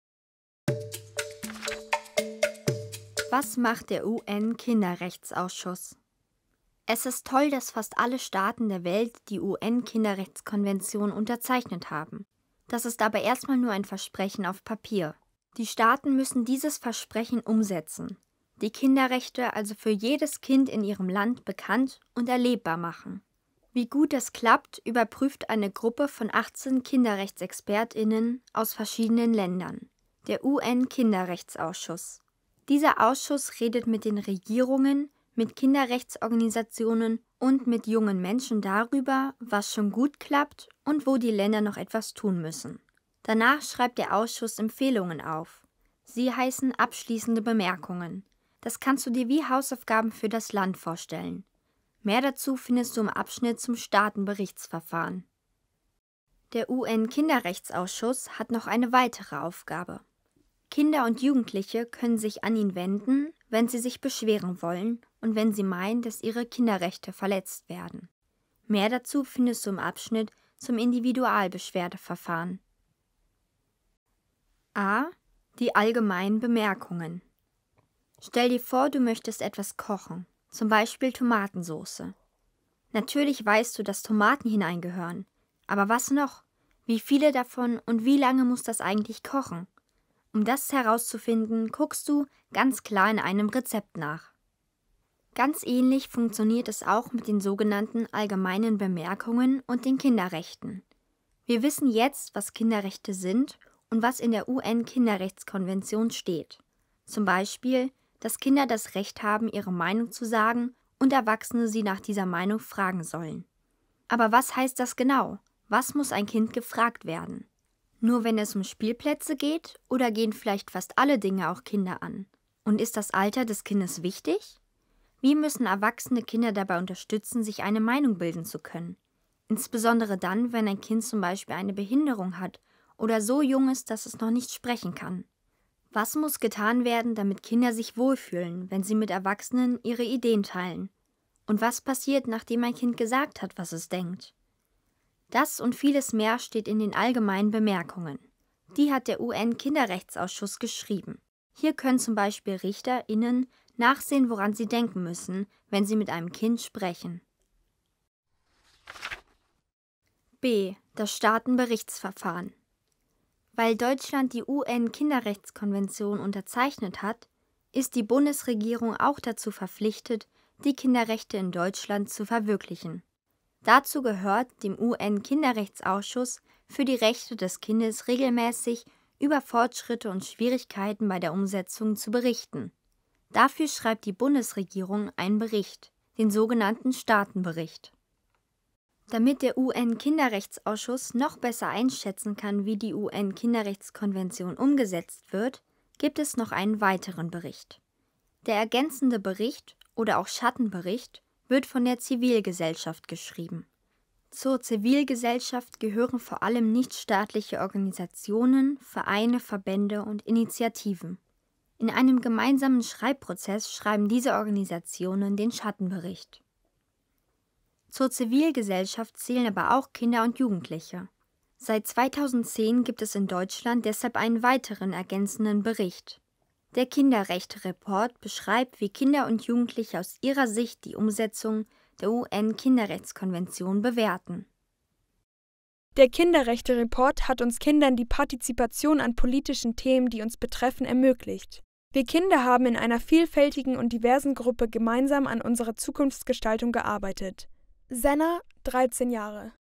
Was macht der UN-Kinderrechtsausschuss? Es ist toll, dass fast alle Staaten der Welt die UN-Kinderrechtskonvention unterzeichnet haben. Das ist aber erstmal nur ein Versprechen auf Papier. Die Staaten müssen dieses Versprechen umsetzen, die Kinderrechte also für jedes Kind in ihrem Land bekannt und erlebbar machen. Wie gut das klappt, überprüft eine Gruppe von 18 Kinderrechtsexpertinnen aus verschiedenen Ländern, der UN-Kinderrechtsausschuss. Dieser Ausschuss redet mit den Regierungen, mit Kinderrechtsorganisationen und mit jungen Menschen darüber, was schon gut klappt und wo die Länder noch etwas tun müssen. Danach schreibt der Ausschuss Empfehlungen auf. Sie heißen abschließende Bemerkungen. Das kannst du dir wie Hausaufgaben für das Land vorstellen. Mehr dazu findest du im Abschnitt zum Staatenberichtsverfahren. Der UN-Kinderrechtsausschuss hat noch eine weitere Aufgabe. Kinder und Jugendliche können sich an ihn wenden, wenn sie sich beschweren wollen und wenn sie meinen, dass ihre Kinderrechte verletzt werden. Mehr dazu findest du im Abschnitt zum Individualbeschwerdeverfahren. A. Die allgemeinen Bemerkungen. Stell dir vor, du möchtest etwas kochen, zum Beispiel Tomatensauce. Natürlich weißt du, dass Tomaten hineingehören, aber was noch? Wie viele davon und wie lange muss das eigentlich kochen? Um das herauszufinden, guckst du ganz klar in einem Rezept nach. Ganz ähnlich funktioniert es auch mit den sogenannten allgemeinen Bemerkungen und den Kinderrechten. Wir wissen jetzt, was Kinderrechte sind und was in der UN-Kinderrechtskonvention steht. Zum Beispiel, dass Kinder das Recht haben, ihre Meinung zu sagen und Erwachsene sie nach dieser Meinung fragen sollen. Aber was heißt das genau? Was muss ein Kind gefragt werden? Nur wenn es um Spielplätze geht oder gehen vielleicht fast alle Dinge auch Kinder an? Und ist das Alter des Kindes wichtig? Wie müssen erwachsene Kinder dabei unterstützen, sich eine Meinung bilden zu können? Insbesondere dann, wenn ein Kind zum Beispiel eine Behinderung hat oder so jung ist, dass es noch nicht sprechen kann. Was muss getan werden, damit Kinder sich wohlfühlen, wenn sie mit Erwachsenen ihre Ideen teilen? Und was passiert, nachdem ein Kind gesagt hat, was es denkt? Das und vieles mehr steht in den allgemeinen Bemerkungen. Die hat der UN-Kinderrechtsausschuss geschrieben. Hier können zum Beispiel RichterInnen nachsehen, woran sie denken müssen, wenn sie mit einem Kind sprechen. B. Das Staatenberichtsverfahren. Weil Deutschland die UN-Kinderrechtskonvention unterzeichnet hat, ist die Bundesregierung auch dazu verpflichtet, die Kinderrechte in Deutschland zu verwirklichen. Dazu gehört dem UN-Kinderrechtsausschuss für die Rechte des Kindes regelmäßig über Fortschritte und Schwierigkeiten bei der Umsetzung zu berichten. Dafür schreibt die Bundesregierung einen Bericht, den sogenannten Staatenbericht. Damit der UN-Kinderrechtsausschuss noch besser einschätzen kann, wie die UN-Kinderrechtskonvention umgesetzt wird, gibt es noch einen weiteren Bericht. Der ergänzende Bericht oder auch Schattenbericht wird von der Zivilgesellschaft geschrieben. Zur Zivilgesellschaft gehören vor allem nichtstaatliche Organisationen, Vereine, Verbände und Initiativen. In einem gemeinsamen Schreibprozess schreiben diese Organisationen den Schattenbericht. Zur Zivilgesellschaft zählen aber auch Kinder und Jugendliche. Seit 2010 gibt es in Deutschland deshalb einen weiteren ergänzenden Bericht. Der Kinderrechte-Report beschreibt, wie Kinder und Jugendliche aus ihrer Sicht die Umsetzung der UN-Kinderrechtskonvention bewerten. Der Kinderrechte-Report hat uns Kindern die Partizipation an politischen Themen, die uns betreffen, ermöglicht. Wir Kinder haben in einer vielfältigen und diversen Gruppe gemeinsam an unserer Zukunftsgestaltung gearbeitet. Senna, 13 Jahre.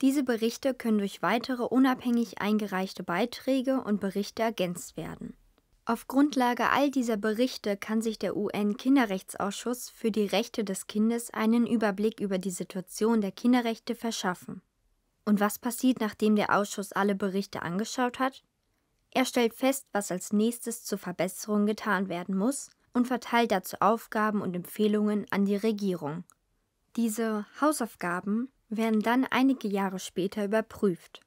Diese Berichte können durch weitere unabhängig eingereichte Beiträge und Berichte ergänzt werden. Auf Grundlage all dieser Berichte kann sich der UN-Kinderrechtsausschuss für die Rechte des Kindes einen Überblick über die Situation der Kinderrechte verschaffen. Und was passiert, nachdem der Ausschuss alle Berichte angeschaut hat? Er stellt fest, was als nächstes zur Verbesserung getan werden muss und verteilt dazu Aufgaben und Empfehlungen an die Regierung. Diese Hausaufgaben werden dann einige Jahre später überprüft.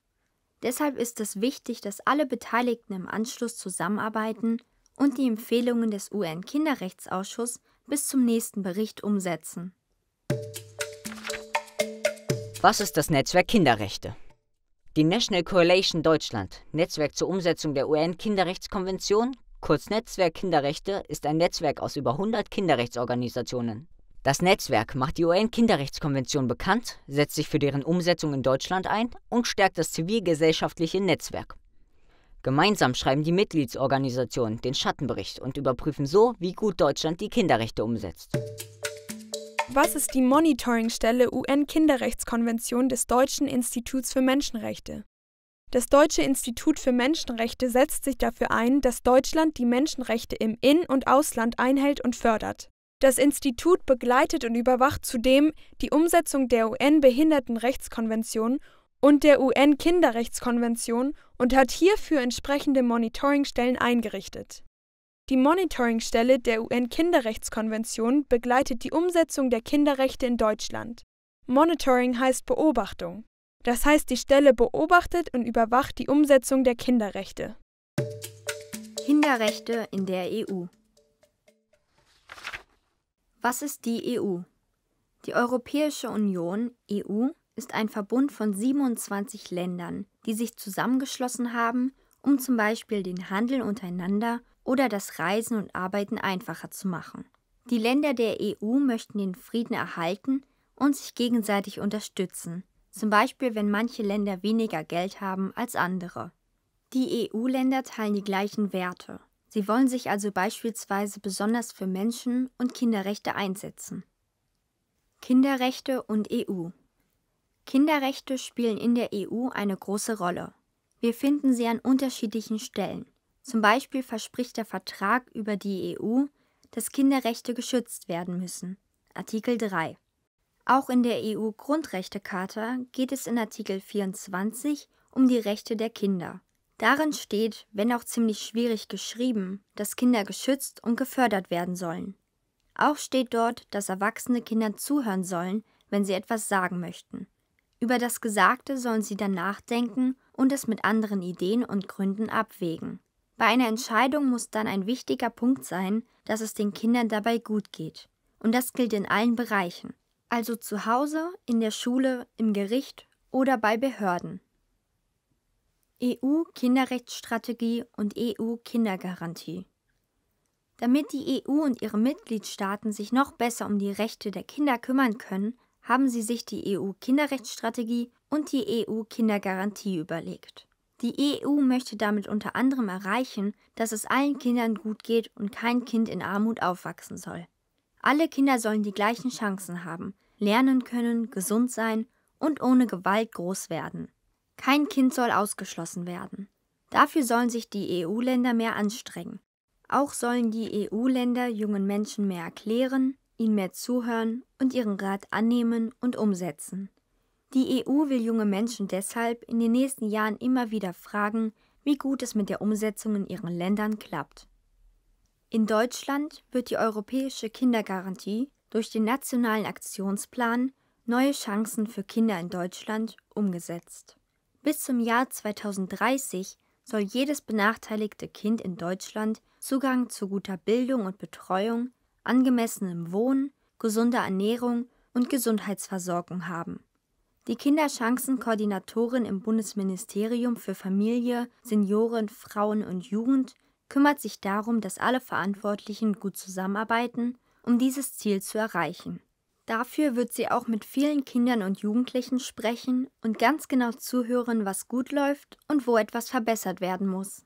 Deshalb ist es wichtig, dass alle Beteiligten im Anschluss zusammenarbeiten und die Empfehlungen des UN-Kinderrechtsausschusses bis zum nächsten Bericht umsetzen. Was ist das Netzwerk Kinderrechte? Die National Coalition Deutschland, Netzwerk zur Umsetzung der UN-Kinderrechtskonvention, kurz Netzwerk Kinderrechte, ist ein Netzwerk aus über 100 Kinderrechtsorganisationen. Das Netzwerk macht die UN-Kinderrechtskonvention bekannt, setzt sich für deren Umsetzung in Deutschland ein und stärkt das zivilgesellschaftliche Netzwerk. Gemeinsam schreiben die Mitgliedsorganisationen den Schattenbericht und überprüfen so, wie gut Deutschland die Kinderrechte umsetzt. Was ist die Monitoringstelle UN-Kinderrechtskonvention des Deutschen Instituts für Menschenrechte? Das Deutsche Institut für Menschenrechte setzt sich dafür ein, dass Deutschland die Menschenrechte im In- und Ausland einhält und fördert. Das Institut begleitet und überwacht zudem die Umsetzung der UN-Behindertenrechtskonvention und der UN-Kinderrechtskonvention und hat hierfür entsprechende Monitoringstellen eingerichtet. Die Monitoringstelle der UN-Kinderrechtskonvention begleitet die Umsetzung der Kinderrechte in Deutschland. Monitoring heißt Beobachtung. Das heißt, die Stelle beobachtet und überwacht die Umsetzung der Kinderrechte. Kinderrechte in der EU was ist die EU? Die Europäische Union, EU, ist ein Verbund von 27 Ländern, die sich zusammengeschlossen haben, um zum Beispiel den Handel untereinander oder das Reisen und Arbeiten einfacher zu machen. Die Länder der EU möchten den Frieden erhalten und sich gegenseitig unterstützen, zum Beispiel wenn manche Länder weniger Geld haben als andere. Die EU-Länder teilen die gleichen Werte, Sie wollen sich also beispielsweise besonders für Menschen- und Kinderrechte einsetzen. Kinderrechte und EU Kinderrechte spielen in der EU eine große Rolle. Wir finden sie an unterschiedlichen Stellen. Zum Beispiel verspricht der Vertrag über die EU, dass Kinderrechte geschützt werden müssen. Artikel 3. Auch in der EU-Grundrechtecharta geht es in Artikel 24 um die Rechte der Kinder. Darin steht, wenn auch ziemlich schwierig geschrieben, dass Kinder geschützt und gefördert werden sollen. Auch steht dort, dass erwachsene Kinder zuhören sollen, wenn sie etwas sagen möchten. Über das Gesagte sollen sie dann nachdenken und es mit anderen Ideen und Gründen abwägen. Bei einer Entscheidung muss dann ein wichtiger Punkt sein, dass es den Kindern dabei gut geht. Und das gilt in allen Bereichen. Also zu Hause, in der Schule, im Gericht oder bei Behörden. EU-Kinderrechtsstrategie und EU-Kindergarantie. Damit die EU und ihre Mitgliedstaaten sich noch besser um die Rechte der Kinder kümmern können, haben sie sich die EU-Kinderrechtsstrategie und die EU-Kindergarantie überlegt. Die EU möchte damit unter anderem erreichen, dass es allen Kindern gut geht und kein Kind in Armut aufwachsen soll. Alle Kinder sollen die gleichen Chancen haben, lernen können, gesund sein und ohne Gewalt groß werden. Kein Kind soll ausgeschlossen werden. Dafür sollen sich die EU-Länder mehr anstrengen. Auch sollen die EU-Länder jungen Menschen mehr erklären, ihnen mehr zuhören und ihren Rat annehmen und umsetzen. Die EU will junge Menschen deshalb in den nächsten Jahren immer wieder fragen, wie gut es mit der Umsetzung in ihren Ländern klappt. In Deutschland wird die europäische Kindergarantie durch den nationalen Aktionsplan Neue Chancen für Kinder in Deutschland umgesetzt. Bis zum Jahr 2030 soll jedes benachteiligte Kind in Deutschland Zugang zu guter Bildung und Betreuung, angemessenem Wohnen, gesunder Ernährung und Gesundheitsversorgung haben. Die Kinderchancenkoordinatorin im Bundesministerium für Familie, Senioren, Frauen und Jugend kümmert sich darum, dass alle Verantwortlichen gut zusammenarbeiten, um dieses Ziel zu erreichen. Dafür wird sie auch mit vielen Kindern und Jugendlichen sprechen und ganz genau zuhören, was gut läuft und wo etwas verbessert werden muss.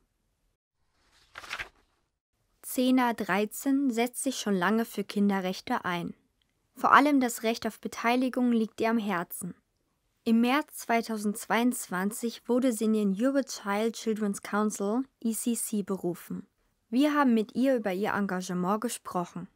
Zena 13 setzt sich schon lange für Kinderrechte ein. Vor allem das Recht auf Beteiligung liegt ihr am Herzen. Im März 2022 wurde sie in den Child Children's Council ECC berufen. Wir haben mit ihr über ihr Engagement gesprochen.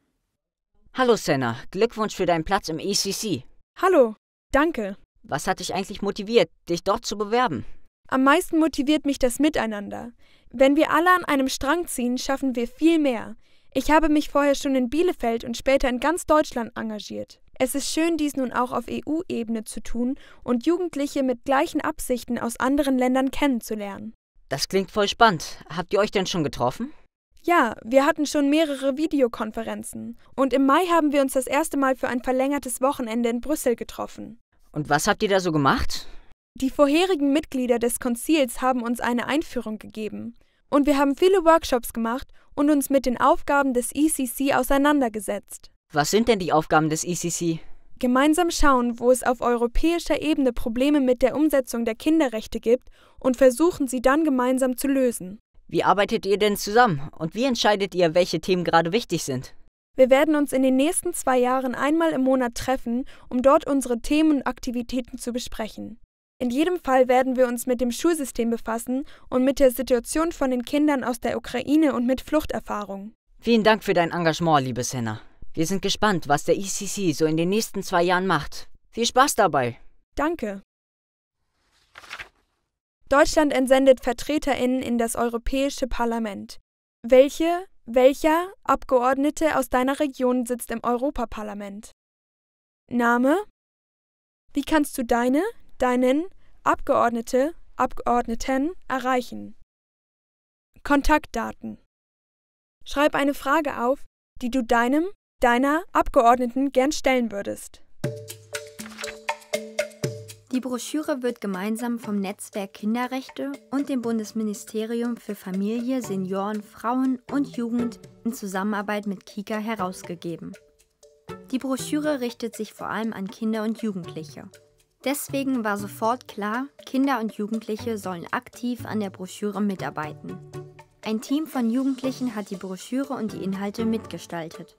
Hallo Senna, Glückwunsch für deinen Platz im ECC. Hallo, danke. Was hat dich eigentlich motiviert, dich dort zu bewerben? Am meisten motiviert mich das Miteinander. Wenn wir alle an einem Strang ziehen, schaffen wir viel mehr. Ich habe mich vorher schon in Bielefeld und später in ganz Deutschland engagiert. Es ist schön, dies nun auch auf EU-Ebene zu tun und Jugendliche mit gleichen Absichten aus anderen Ländern kennenzulernen. Das klingt voll spannend. Habt ihr euch denn schon getroffen? Ja, wir hatten schon mehrere Videokonferenzen. Und im Mai haben wir uns das erste Mal für ein verlängertes Wochenende in Brüssel getroffen. Und was habt ihr da so gemacht? Die vorherigen Mitglieder des Konzils haben uns eine Einführung gegeben. Und wir haben viele Workshops gemacht und uns mit den Aufgaben des ECC auseinandergesetzt. Was sind denn die Aufgaben des ECC? Gemeinsam schauen, wo es auf europäischer Ebene Probleme mit der Umsetzung der Kinderrechte gibt und versuchen, sie dann gemeinsam zu lösen. Wie arbeitet ihr denn zusammen und wie entscheidet ihr, welche Themen gerade wichtig sind? Wir werden uns in den nächsten zwei Jahren einmal im Monat treffen, um dort unsere Themen und Aktivitäten zu besprechen. In jedem Fall werden wir uns mit dem Schulsystem befassen und mit der Situation von den Kindern aus der Ukraine und mit Fluchterfahrung. Vielen Dank für dein Engagement, liebe Senna. Wir sind gespannt, was der ICC e so in den nächsten zwei Jahren macht. Viel Spaß dabei. Danke. Deutschland entsendet VertreterInnen in das Europäische Parlament. Welche, welcher Abgeordnete aus deiner Region sitzt im Europaparlament? Name? Wie kannst du deine, deinen Abgeordnete, Abgeordneten erreichen? Kontaktdaten. Schreib eine Frage auf, die du deinem, deiner Abgeordneten gern stellen würdest. Die Broschüre wird gemeinsam vom Netzwerk Kinderrechte und dem Bundesministerium für Familie, Senioren, Frauen und Jugend in Zusammenarbeit mit Kika herausgegeben. Die Broschüre richtet sich vor allem an Kinder und Jugendliche. Deswegen war sofort klar, Kinder und Jugendliche sollen aktiv an der Broschüre mitarbeiten. Ein Team von Jugendlichen hat die Broschüre und die Inhalte mitgestaltet.